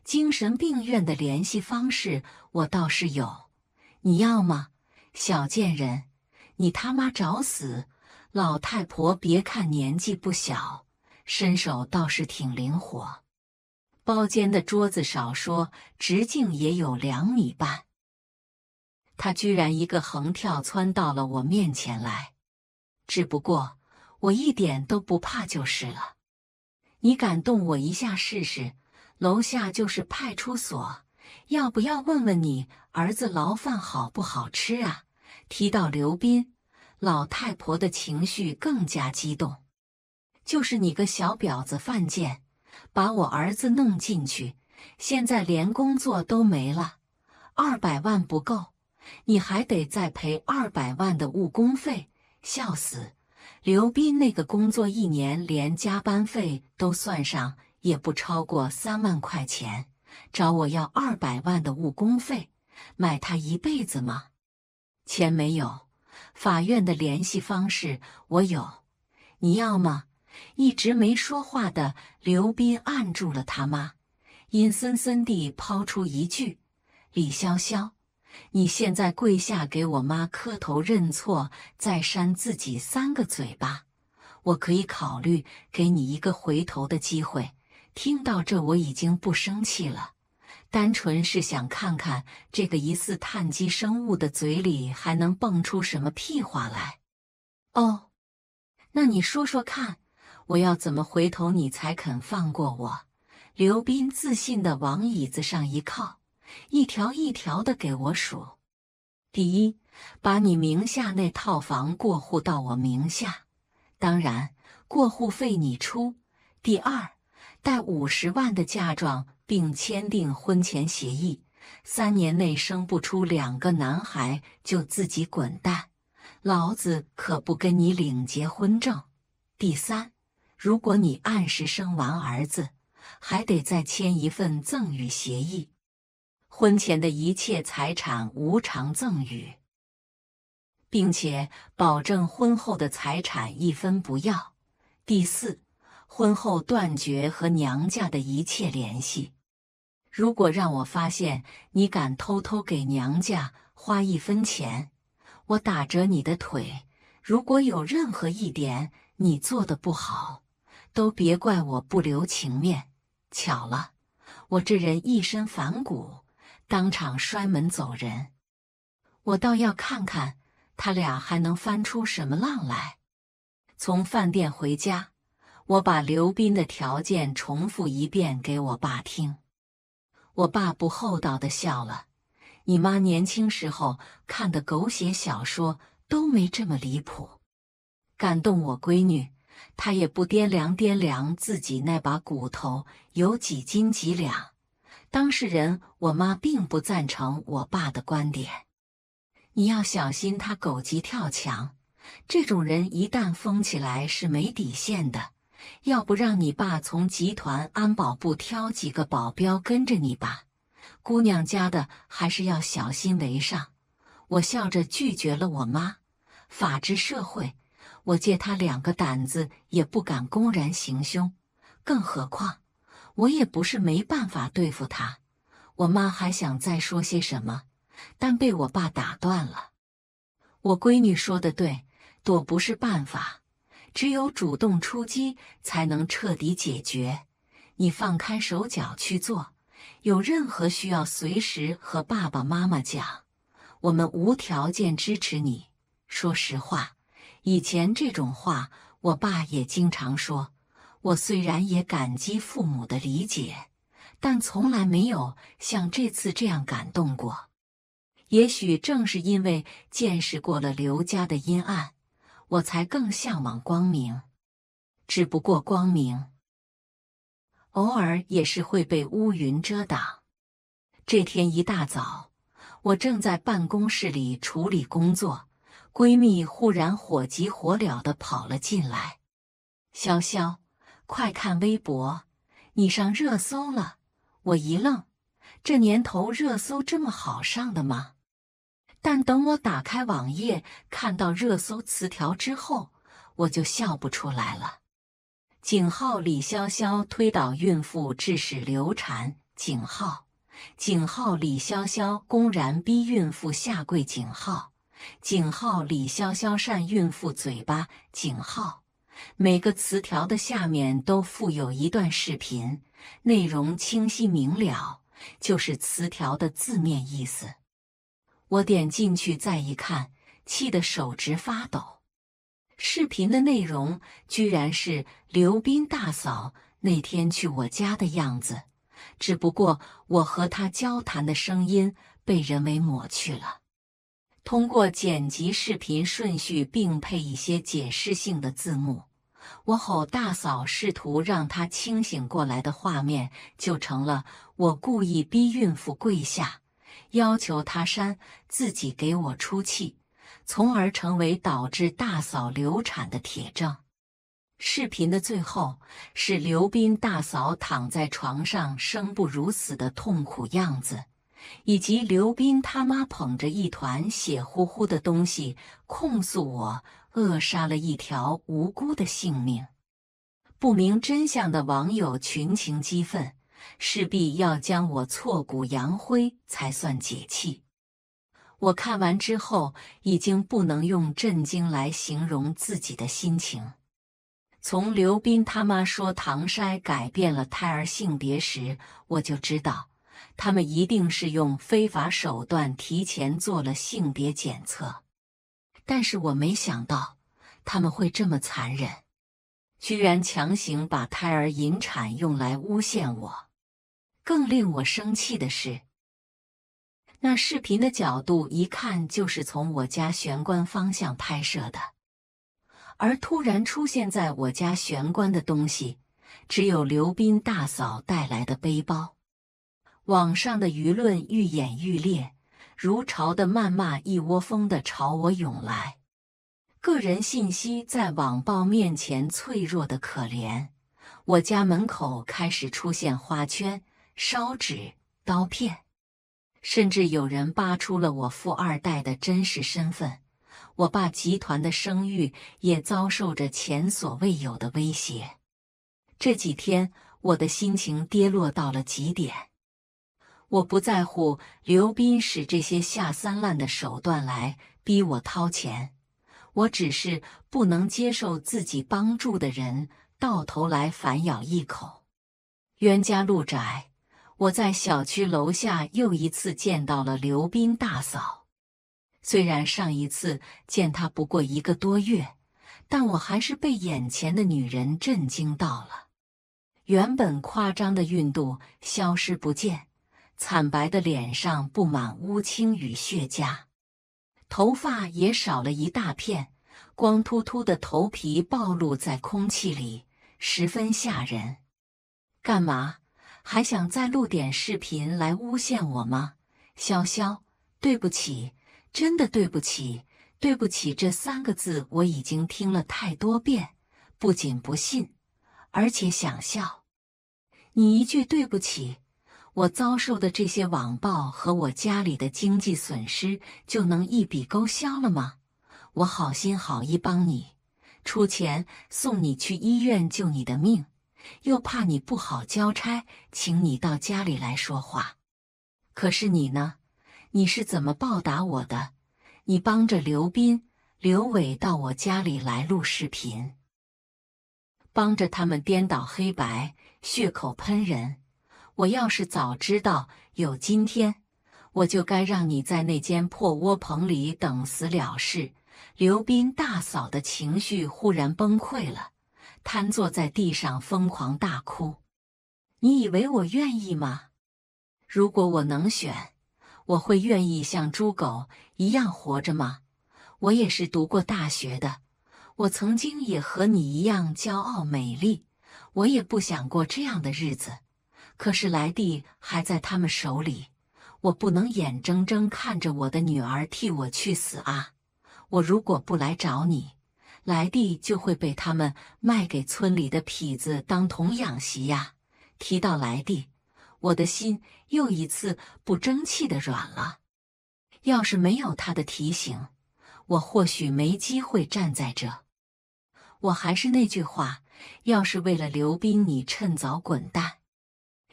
精神病院的联系方式我倒是有，你要吗？小贱人，你他妈找死！老太婆，别看年纪不小，身手倒是挺灵活。包间的桌子少说直径也有两米半，他居然一个横跳窜到了我面前来，只不过我一点都不怕就是了。你敢动我一下试试？楼下就是派出所，要不要问问你儿子牢饭好不好吃啊？提到刘斌，老太婆的情绪更加激动。就是你个小婊子犯贱，把我儿子弄进去，现在连工作都没了。二百万不够，你还得再赔二百万的误工费。笑死，刘斌那个工作一年连加班费都算上。也不超过三万块钱，找我要二百万的误工费，买他一辈子吗？钱没有，法院的联系方式我有，你要吗？一直没说话的刘斌按住了他妈，阴森森地抛出一句：“李潇潇，你现在跪下给我妈磕头认错，再扇自己三个嘴巴，我可以考虑给你一个回头的机会。”听到这，我已经不生气了，单纯是想看看这个疑似碳基生物的嘴里还能蹦出什么屁话来。哦，那你说说看，我要怎么回头你才肯放过我？刘斌自信的往椅子上一靠，一条一条的给我数：第一，把你名下那套房过户到我名下，当然过户费你出；第二。带五十万的嫁妆，并签订婚前协议，三年内生不出两个男孩就自己滚蛋，老子可不跟你领结婚证。第三，如果你按时生完儿子，还得再签一份赠与协议，婚前的一切财产无偿赠与，并且保证婚后的财产一分不要。第四。婚后断绝和娘家的一切联系。如果让我发现你敢偷偷给娘家花一分钱，我打折你的腿。如果有任何一点你做的不好，都别怪我不留情面。巧了，我这人一身反骨，当场摔门走人。我倒要看看他俩还能翻出什么浪来。从饭店回家。我把刘斌的条件重复一遍给我爸听，我爸不厚道的笑了。你妈年轻时候看的狗血小说都没这么离谱，感动我闺女，她也不掂量掂量自己那把骨头有几斤几两。当事人我妈并不赞成我爸的观点，你要小心他狗急跳墙，这种人一旦疯起来是没底线的。要不让你爸从集团安保部挑几个保镖跟着你吧，姑娘家的还是要小心为上。我笑着拒绝了我妈。法治社会，我借他两个胆子也不敢公然行凶，更何况我也不是没办法对付他。我妈还想再说些什么，但被我爸打断了。我闺女说的对，躲不是办法。只有主动出击，才能彻底解决。你放开手脚去做，有任何需要，随时和爸爸妈妈讲，我们无条件支持你。说实话，以前这种话，我爸也经常说。我虽然也感激父母的理解，但从来没有像这次这样感动过。也许正是因为见识过了刘家的阴暗。我才更向往光明，只不过光明偶尔也是会被乌云遮挡。这天一大早，我正在办公室里处理工作，闺蜜忽然火急火燎地跑了进来：“潇潇，快看微博，你上热搜了！”我一愣，这年头热搜这么好上的吗？但等我打开网页看到热搜词条之后，我就笑不出来了。井号李潇潇推倒孕妇致使流产。井号井号李潇潇公然逼孕妇下跪。井号井号李潇潇扇孕妇嘴巴。井号每个词条的下面都附有一段视频，内容清晰明了，就是词条的字面意思。我点进去再一看，气得手直发抖。视频的内容居然是刘斌大嫂那天去我家的样子，只不过我和他交谈的声音被人为抹去了。通过剪辑视频顺序，并配一些解释性的字幕，我吼大嫂试图让她清醒过来的画面，就成了我故意逼孕妇跪下。要求他删自己给我出气，从而成为导致大嫂流产的铁证。视频的最后是刘斌大嫂躺在床上生不如死的痛苦样子，以及刘斌他妈捧着一团血乎乎的东西控诉我扼杀了一条无辜的性命。不明真相的网友群情激愤。势必要将我挫骨扬灰才算解气。我看完之后，已经不能用震惊来形容自己的心情。从刘斌他妈说唐筛改变了胎儿性别时，我就知道他们一定是用非法手段提前做了性别检测。但是我没想到他们会这么残忍，居然强行把胎儿引产，用来诬陷我。更令我生气的是，那视频的角度一看就是从我家玄关方向拍摄的，而突然出现在我家玄关的东西，只有刘斌大嫂带来的背包。网上的舆论愈演愈烈，如潮的谩骂一窝蜂的朝我涌来，个人信息在网暴面前脆弱的可怜。我家门口开始出现花圈。烧纸、刀片，甚至有人扒出了我富二代的真实身份，我爸集团的声誉也遭受着前所未有的威胁。这几天，我的心情跌落到了极点。我不在乎刘斌使这些下三滥的手段来逼我掏钱，我只是不能接受自己帮助的人到头来反咬一口，冤家路窄。我在小区楼下又一次见到了刘斌大嫂。虽然上一次见她不过一个多月，但我还是被眼前的女人震惊到了。原本夸张的孕肚消失不见，惨白的脸上布满乌青与血痂，头发也少了一大片，光秃秃的头皮暴露在空气里，十分吓人。干嘛？还想再录点视频来诬陷我吗，潇潇？对不起，真的对不起，对不起这三个字我已经听了太多遍，不仅不信，而且想笑。你一句对不起，我遭受的这些网暴和我家里的经济损失就能一笔勾销了吗？我好心好意帮你，出钱送你去医院救你的命。又怕你不好交差，请你到家里来说话。可是你呢？你是怎么报答我的？你帮着刘斌、刘伟到我家里来录视频，帮着他们颠倒黑白、血口喷人。我要是早知道有今天，我就该让你在那间破窝棚里等死了事。刘斌大嫂的情绪忽然崩溃了。瘫坐在地上，疯狂大哭。你以为我愿意吗？如果我能选，我会愿意像猪狗一样活着吗？我也是读过大学的，我曾经也和你一样骄傲美丽，我也不想过这样的日子。可是莱蒂还在他们手里，我不能眼睁睁看着我的女儿替我去死啊！我如果不来找你，来弟就会被他们卖给村里的痞子当童养媳呀！提到来弟，我的心又一次不争气的软了。要是没有他的提醒，我或许没机会站在这。我还是那句话：要是为了刘斌，你趁早滚蛋；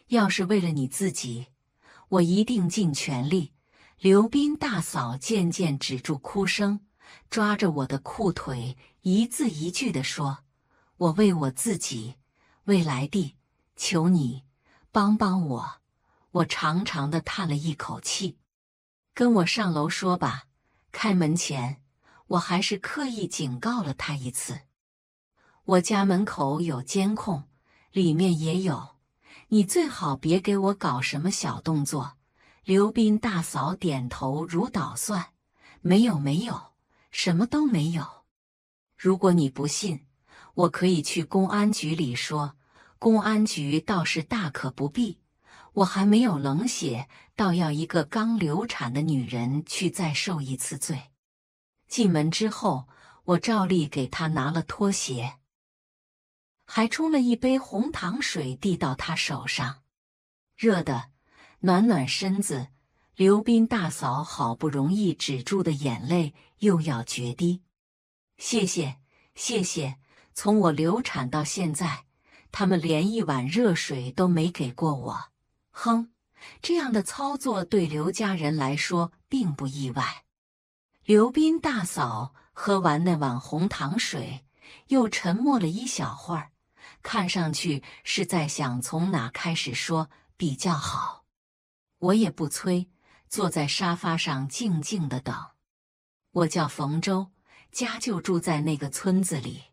要是为了你自己，我一定尽全力。刘斌大嫂渐渐止住哭声，抓着我的裤腿。一字一句地说：“我为我自己，未来地，求你帮帮我。”我长长的叹了一口气，“跟我上楼说吧。”开门前，我还是刻意警告了他一次：“我家门口有监控，里面也有，你最好别给我搞什么小动作。”刘斌大嫂点头如捣蒜：“没有，没有，什么都没有。”如果你不信，我可以去公安局里说。公安局倒是大可不必，我还没有冷血，倒要一个刚流产的女人去再受一次罪。进门之后，我照例给她拿了拖鞋，还冲了一杯红糖水递到她手上，热的，暖暖身子。刘斌大嫂好不容易止住的眼泪，又要决堤。谢谢，谢谢。从我流产到现在，他们连一碗热水都没给过我。哼，这样的操作对刘家人来说并不意外。刘斌大嫂喝完那碗红糖水，又沉默了一小会儿，看上去是在想从哪开始说比较好。我也不催，坐在沙发上静静的等。我叫冯周。家就住在那个村子里。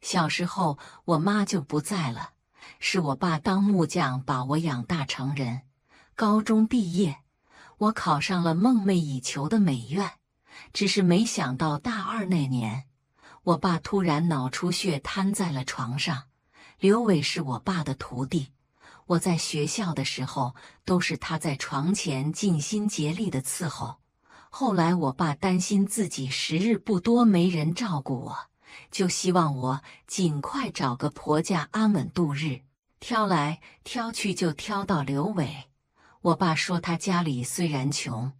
小时候，我妈就不在了，是我爸当木匠把我养大成人。高中毕业，我考上了梦寐以求的美院，只是没想到大二那年，我爸突然脑出血瘫在了床上。刘伟是我爸的徒弟，我在学校的时候都是他在床前尽心竭力的伺候。后来，我爸担心自己时日不多，没人照顾我，就希望我尽快找个婆家安稳度日。挑来挑去，就挑到刘伟。我爸说，他家里虽然穷，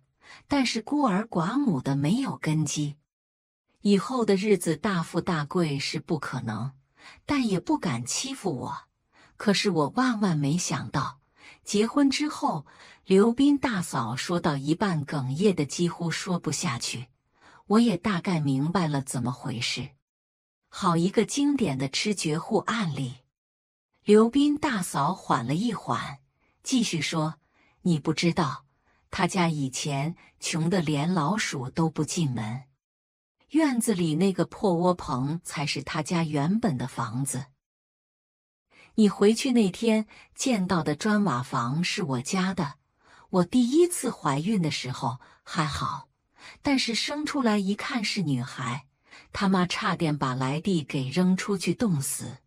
但是孤儿寡母的没有根基，以后的日子大富大贵是不可能，但也不敢欺负我。可是我万万没想到，结婚之后。刘斌大嫂说到一半，哽咽的几乎说不下去。我也大概明白了怎么回事。好一个经典的吃绝户案例！刘斌大嫂缓了一缓，继续说：“你不知道，他家以前穷得连老鼠都不进门，院子里那个破窝棚才是他家原本的房子。你回去那天见到的砖瓦房是我家的。”我第一次怀孕的时候还好，但是生出来一看是女孩，他妈差点把来弟给扔出去冻死。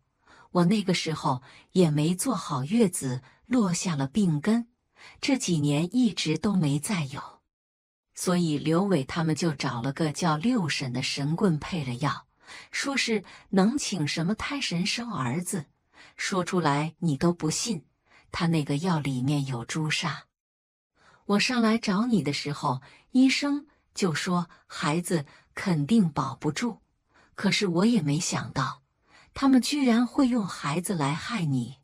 我那个时候也没做好月子，落下了病根，这几年一直都没再有。所以刘伟他们就找了个叫六婶的神棍配了药，说是能请什么胎神生儿子。说出来你都不信，他那个药里面有朱砂。我上来找你的时候，医生就说孩子肯定保不住。可是我也没想到，他们居然会用孩子来害你。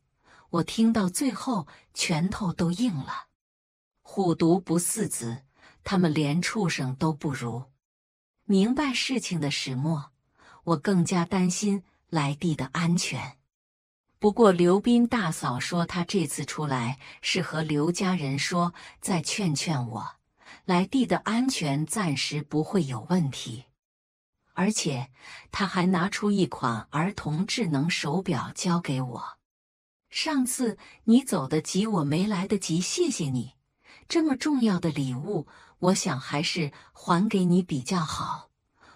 我听到最后，拳头都硬了。虎毒不食子，他们连畜生都不如。明白事情的始末，我更加担心来弟的安全。不过，刘斌大嫂说，他这次出来是和刘家人说，再劝劝我，来弟的安全暂时不会有问题。而且，他还拿出一款儿童智能手表交给我。上次你走的急，我没来得及谢谢你，这么重要的礼物，我想还是还给你比较好。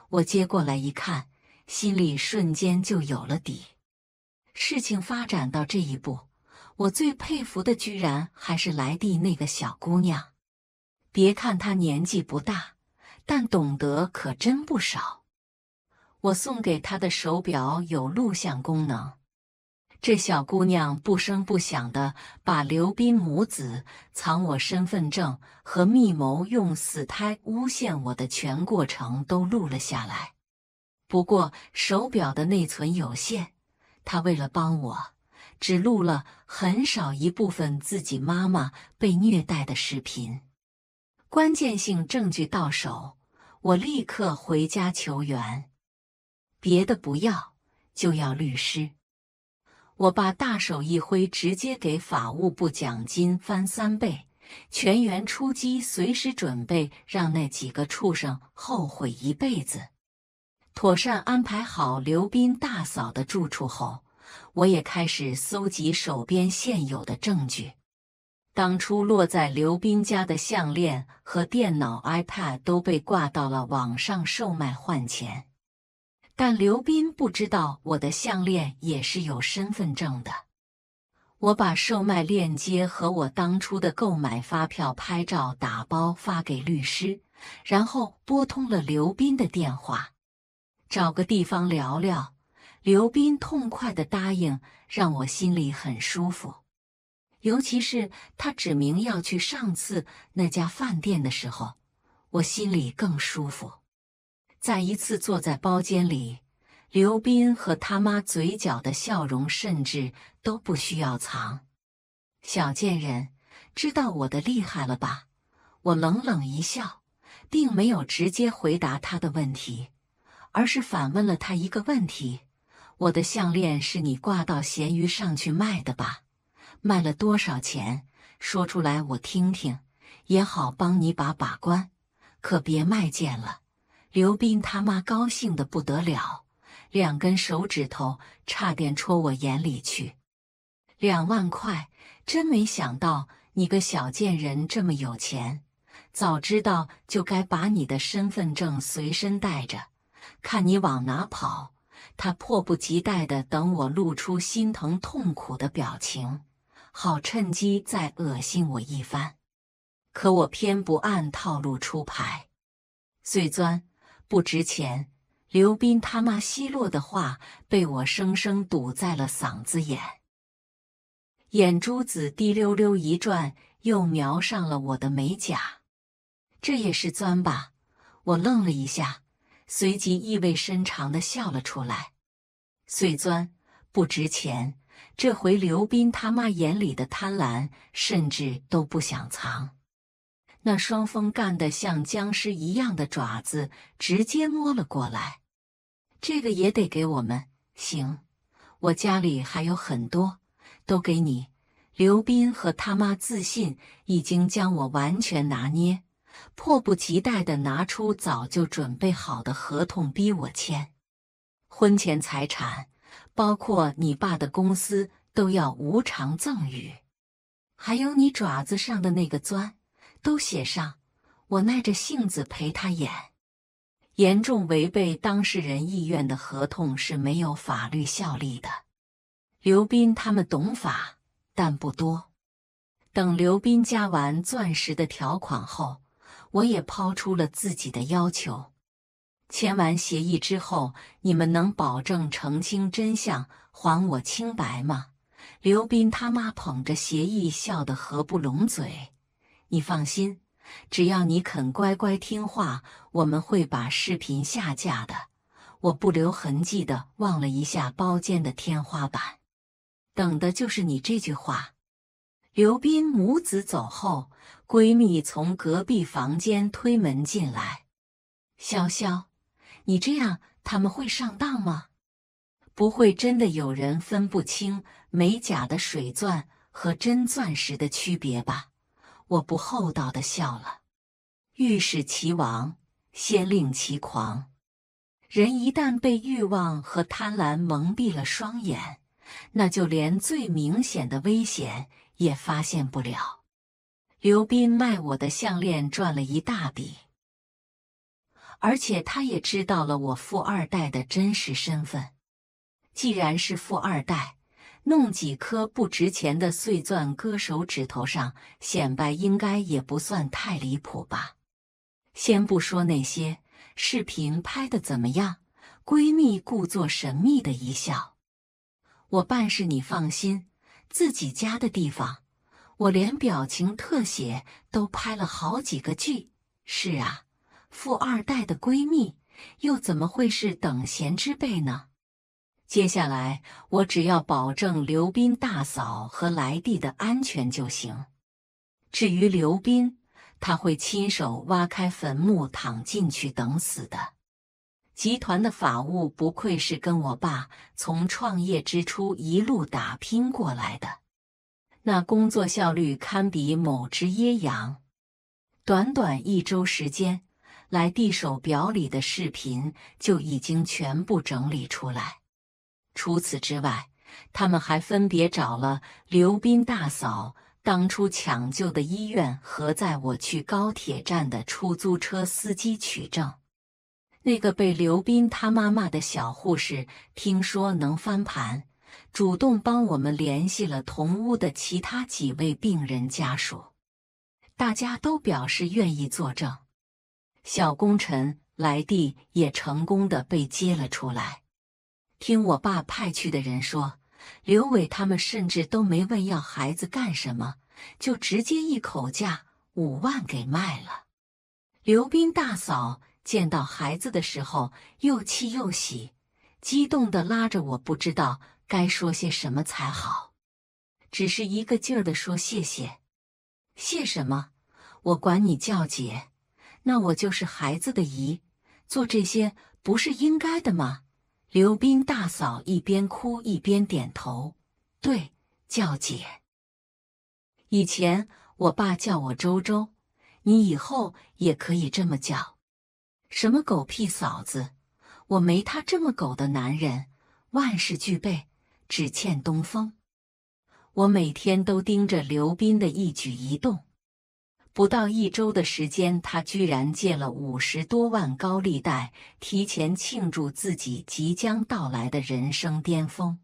我接过来一看，心里瞬间就有了底。事情发展到这一步，我最佩服的居然还是莱蒂那个小姑娘。别看她年纪不大，但懂得可真不少。我送给她的手表有录像功能，这小姑娘不声不响地把刘斌母子藏我身份证和密谋用死胎诬陷我的全过程都录了下来。不过手表的内存有限。他为了帮我，只录了很少一部分自己妈妈被虐待的视频，关键性证据到手，我立刻回家求援，别的不要，就要律师。我爸大手一挥，直接给法务部奖金翻三倍，全员出击，随时准备让那几个畜生后悔一辈子。妥善安排好刘斌大嫂的住处后，我也开始搜集手边现有的证据。当初落在刘斌家的项链和电脑 iPad 都被挂到了网上售卖换钱，但刘斌不知道我的项链也是有身份证的。我把售卖链接和我当初的购买发票拍照打包发给律师，然后拨通了刘斌的电话。找个地方聊聊，刘斌痛快的答应，让我心里很舒服。尤其是他指明要去上次那家饭店的时候，我心里更舒服。再一次坐在包间里，刘斌和他妈嘴角的笑容，甚至都不需要藏。小贱人，知道我的厉害了吧？我冷冷一笑，并没有直接回答他的问题。而是反问了他一个问题：“我的项链是你挂到咸鱼上去卖的吧？卖了多少钱？说出来我听听，也好帮你把把关，可别卖贱了。”刘斌他妈高兴的不得了，两根手指头差点戳我眼里去。两万块，真没想到你个小贱人这么有钱，早知道就该把你的身份证随身带着。看你往哪跑！他迫不及待地等我露出心疼痛苦的表情，好趁机再恶心我一番。可我偏不按套路出牌，碎钻不值钱。刘斌他妈奚落的话被我生生堵在了嗓子眼，眼珠子滴溜溜一转，又瞄上了我的美甲。这也是钻吧？我愣了一下。随即意味深长地笑了出来。碎钻不值钱，这回刘斌他妈眼里的贪婪甚至都不想藏。那双峰干得像僵尸一样的爪子直接摸了过来。这个也得给我们。行，我家里还有很多，都给你。刘斌和他妈自信已经将我完全拿捏。迫不及待地拿出早就准备好的合同，逼我签。婚前财产，包括你爸的公司，都要无偿赠与。还有你爪子上的那个钻，都写上。我耐着性子陪他演。严重违背当事人意愿的合同是没有法律效力的。刘斌他们懂法，但不多。等刘斌加完钻石的条款后。我也抛出了自己的要求。签完协议之后，你们能保证澄清真相、还我清白吗？刘斌他妈捧着协议，笑得合不拢嘴。你放心，只要你肯乖乖听话，我们会把视频下架的。我不留痕迹的望了一下包间的天花板，等的就是你这句话。刘斌母子走后，闺蜜从隔壁房间推门进来：“潇潇，你这样他们会上当吗？不会真的有人分不清美甲的水钻和真钻石的区别吧？”我不厚道的笑了。欲使其亡，先令其狂。人一旦被欲望和贪婪蒙蔽了双眼，那就连最明显的危险。也发现不了。刘斌卖我的项链赚了一大笔，而且他也知道了我富二代的真实身份。既然是富二代，弄几颗不值钱的碎钻搁手指头上显摆，应该也不算太离谱吧？先不说那些，视频拍的怎么样？闺蜜故作神秘的一笑，我办事你放心。自己家的地方，我连表情特写都拍了好几个剧。是啊，富二代的闺蜜又怎么会是等闲之辈呢？接下来我只要保证刘斌大嫂和来弟的安全就行。至于刘斌，他会亲手挖开坟墓，躺进去等死的。集团的法务不愧是跟我爸从创业之初一路打拼过来的，那工作效率堪比某只椰羊。短短一周时间，来递手表里的视频就已经全部整理出来。除此之外，他们还分别找了刘斌大嫂当初抢救的医院和在我去高铁站的出租车司机取证。那个被刘斌他妈骂的小护士听说能翻盘，主动帮我们联系了同屋的其他几位病人家属，大家都表示愿意作证。小功臣来弟也成功的被接了出来。听我爸派去的人说，刘伟他们甚至都没问要孩子干什么，就直接一口价五万给卖了。刘斌大嫂。见到孩子的时候，又气又喜，激动的拉着我，不知道该说些什么才好，只是一个劲儿的说谢谢。谢什么？我管你叫姐，那我就是孩子的姨，做这些不是应该的吗？刘斌大嫂一边哭一边点头，对，叫姐。以前我爸叫我周周，你以后也可以这么叫。什么狗屁嫂子！我没他这么狗的男人。万事俱备，只欠东风。我每天都盯着刘斌的一举一动。不到一周的时间，他居然借了五十多万高利贷，提前庆祝自己即将到来的人生巅峰。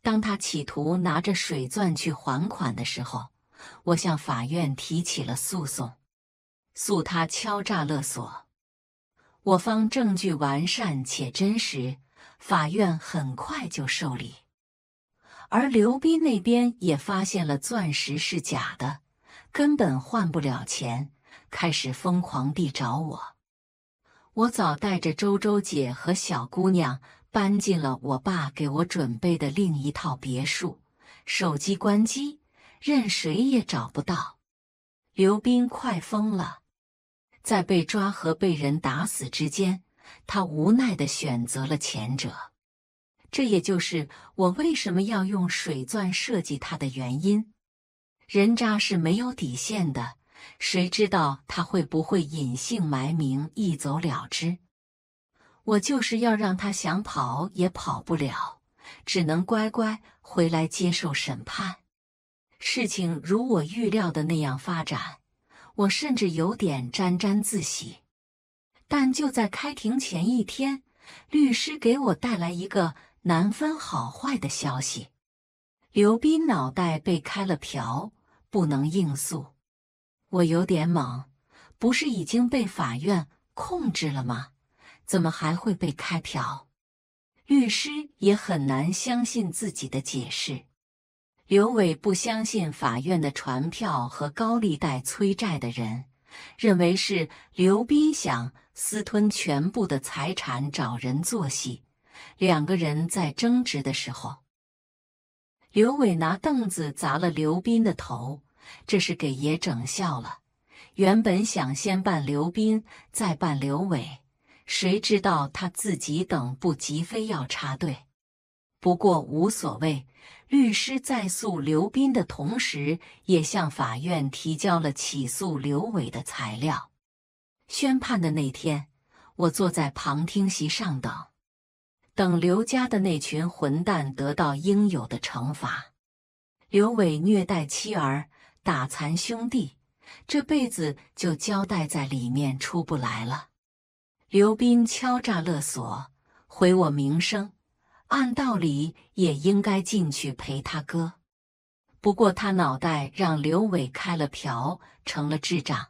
当他企图拿着水钻去还款的时候，我向法院提起了诉讼，诉他敲诈勒索。我方证据完善且真实，法院很快就受理。而刘斌那边也发现了钻石是假的，根本换不了钱，开始疯狂地找我。我早带着周周姐和小姑娘搬进了我爸给我准备的另一套别墅，手机关机，任谁也找不到。刘斌快疯了。在被抓和被人打死之间，他无奈的选择了前者。这也就是我为什么要用水钻设计他的原因。人渣是没有底线的，谁知道他会不会隐姓埋名一走了之？我就是要让他想跑也跑不了，只能乖乖回来接受审判。事情如我预料的那样发展。我甚至有点沾沾自喜，但就在开庭前一天，律师给我带来一个难分好坏的消息：刘斌脑袋被开了瓢，不能应诉。我有点懵，不是已经被法院控制了吗？怎么还会被开瓢？律师也很难相信自己的解释。刘伟不相信法院的传票和高利贷催债的人，认为是刘斌想私吞全部的财产找人做戏。两个人在争执的时候，刘伟拿凳子砸了刘斌的头，这是给爷整笑了。原本想先办刘斌再办刘伟，谁知道他自己等不及，非要插队。不过无所谓，律师在诉刘斌的同时，也向法院提交了起诉刘伟的材料。宣判的那天，我坐在旁听席上，等，等刘家的那群混蛋得到应有的惩罚。刘伟虐待妻儿，打残兄弟，这辈子就交代在里面出不来了。刘斌敲诈勒索，毁我名声。按道理也应该进去陪他哥，不过他脑袋让刘伟开了瓢，成了智障，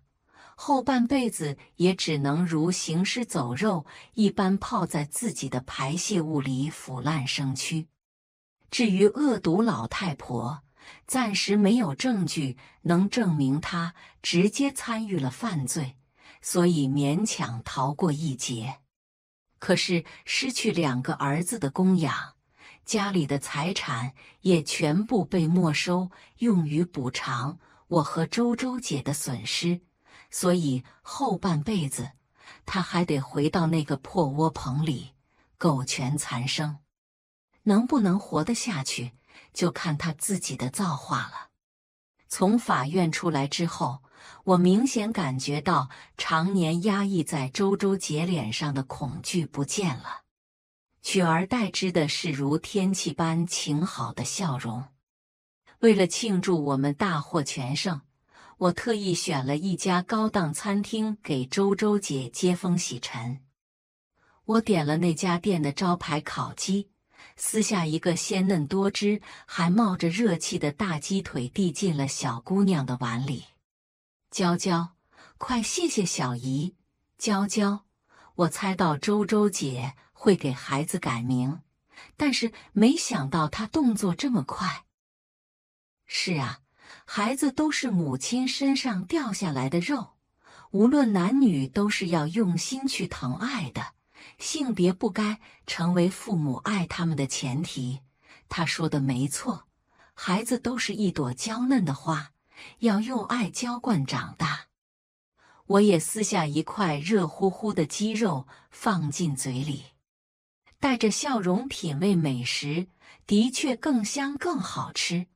后半辈子也只能如行尸走肉一般泡在自己的排泄物里腐烂生蛆。至于恶毒老太婆，暂时没有证据能证明她直接参与了犯罪，所以勉强逃过一劫。可是失去两个儿子的供养，家里的财产也全部被没收，用于补偿我和周周姐的损失。所以后半辈子，他还得回到那个破窝棚里苟全残生，能不能活得下去，就看他自己的造化了。从法院出来之后。我明显感觉到，常年压抑在周周姐脸上的恐惧不见了，取而代之的是如天气般晴好的笑容。为了庆祝我们大获全胜，我特意选了一家高档餐厅给周周姐接风洗尘。我点了那家店的招牌烤鸡，撕下一个鲜嫩多汁、还冒着热气的大鸡腿，递进了小姑娘的碗里。娇娇，快谢谢小姨！娇娇，我猜到周周姐会给孩子改名，但是没想到她动作这么快。是啊，孩子都是母亲身上掉下来的肉，无论男女都是要用心去疼爱的，性别不该成为父母爱他们的前提。她说的没错，孩子都是一朵娇嫩的花。要用爱浇灌长大，我也撕下一块热乎乎的鸡肉放进嘴里，带着笑容品味美食，的确更香更好吃。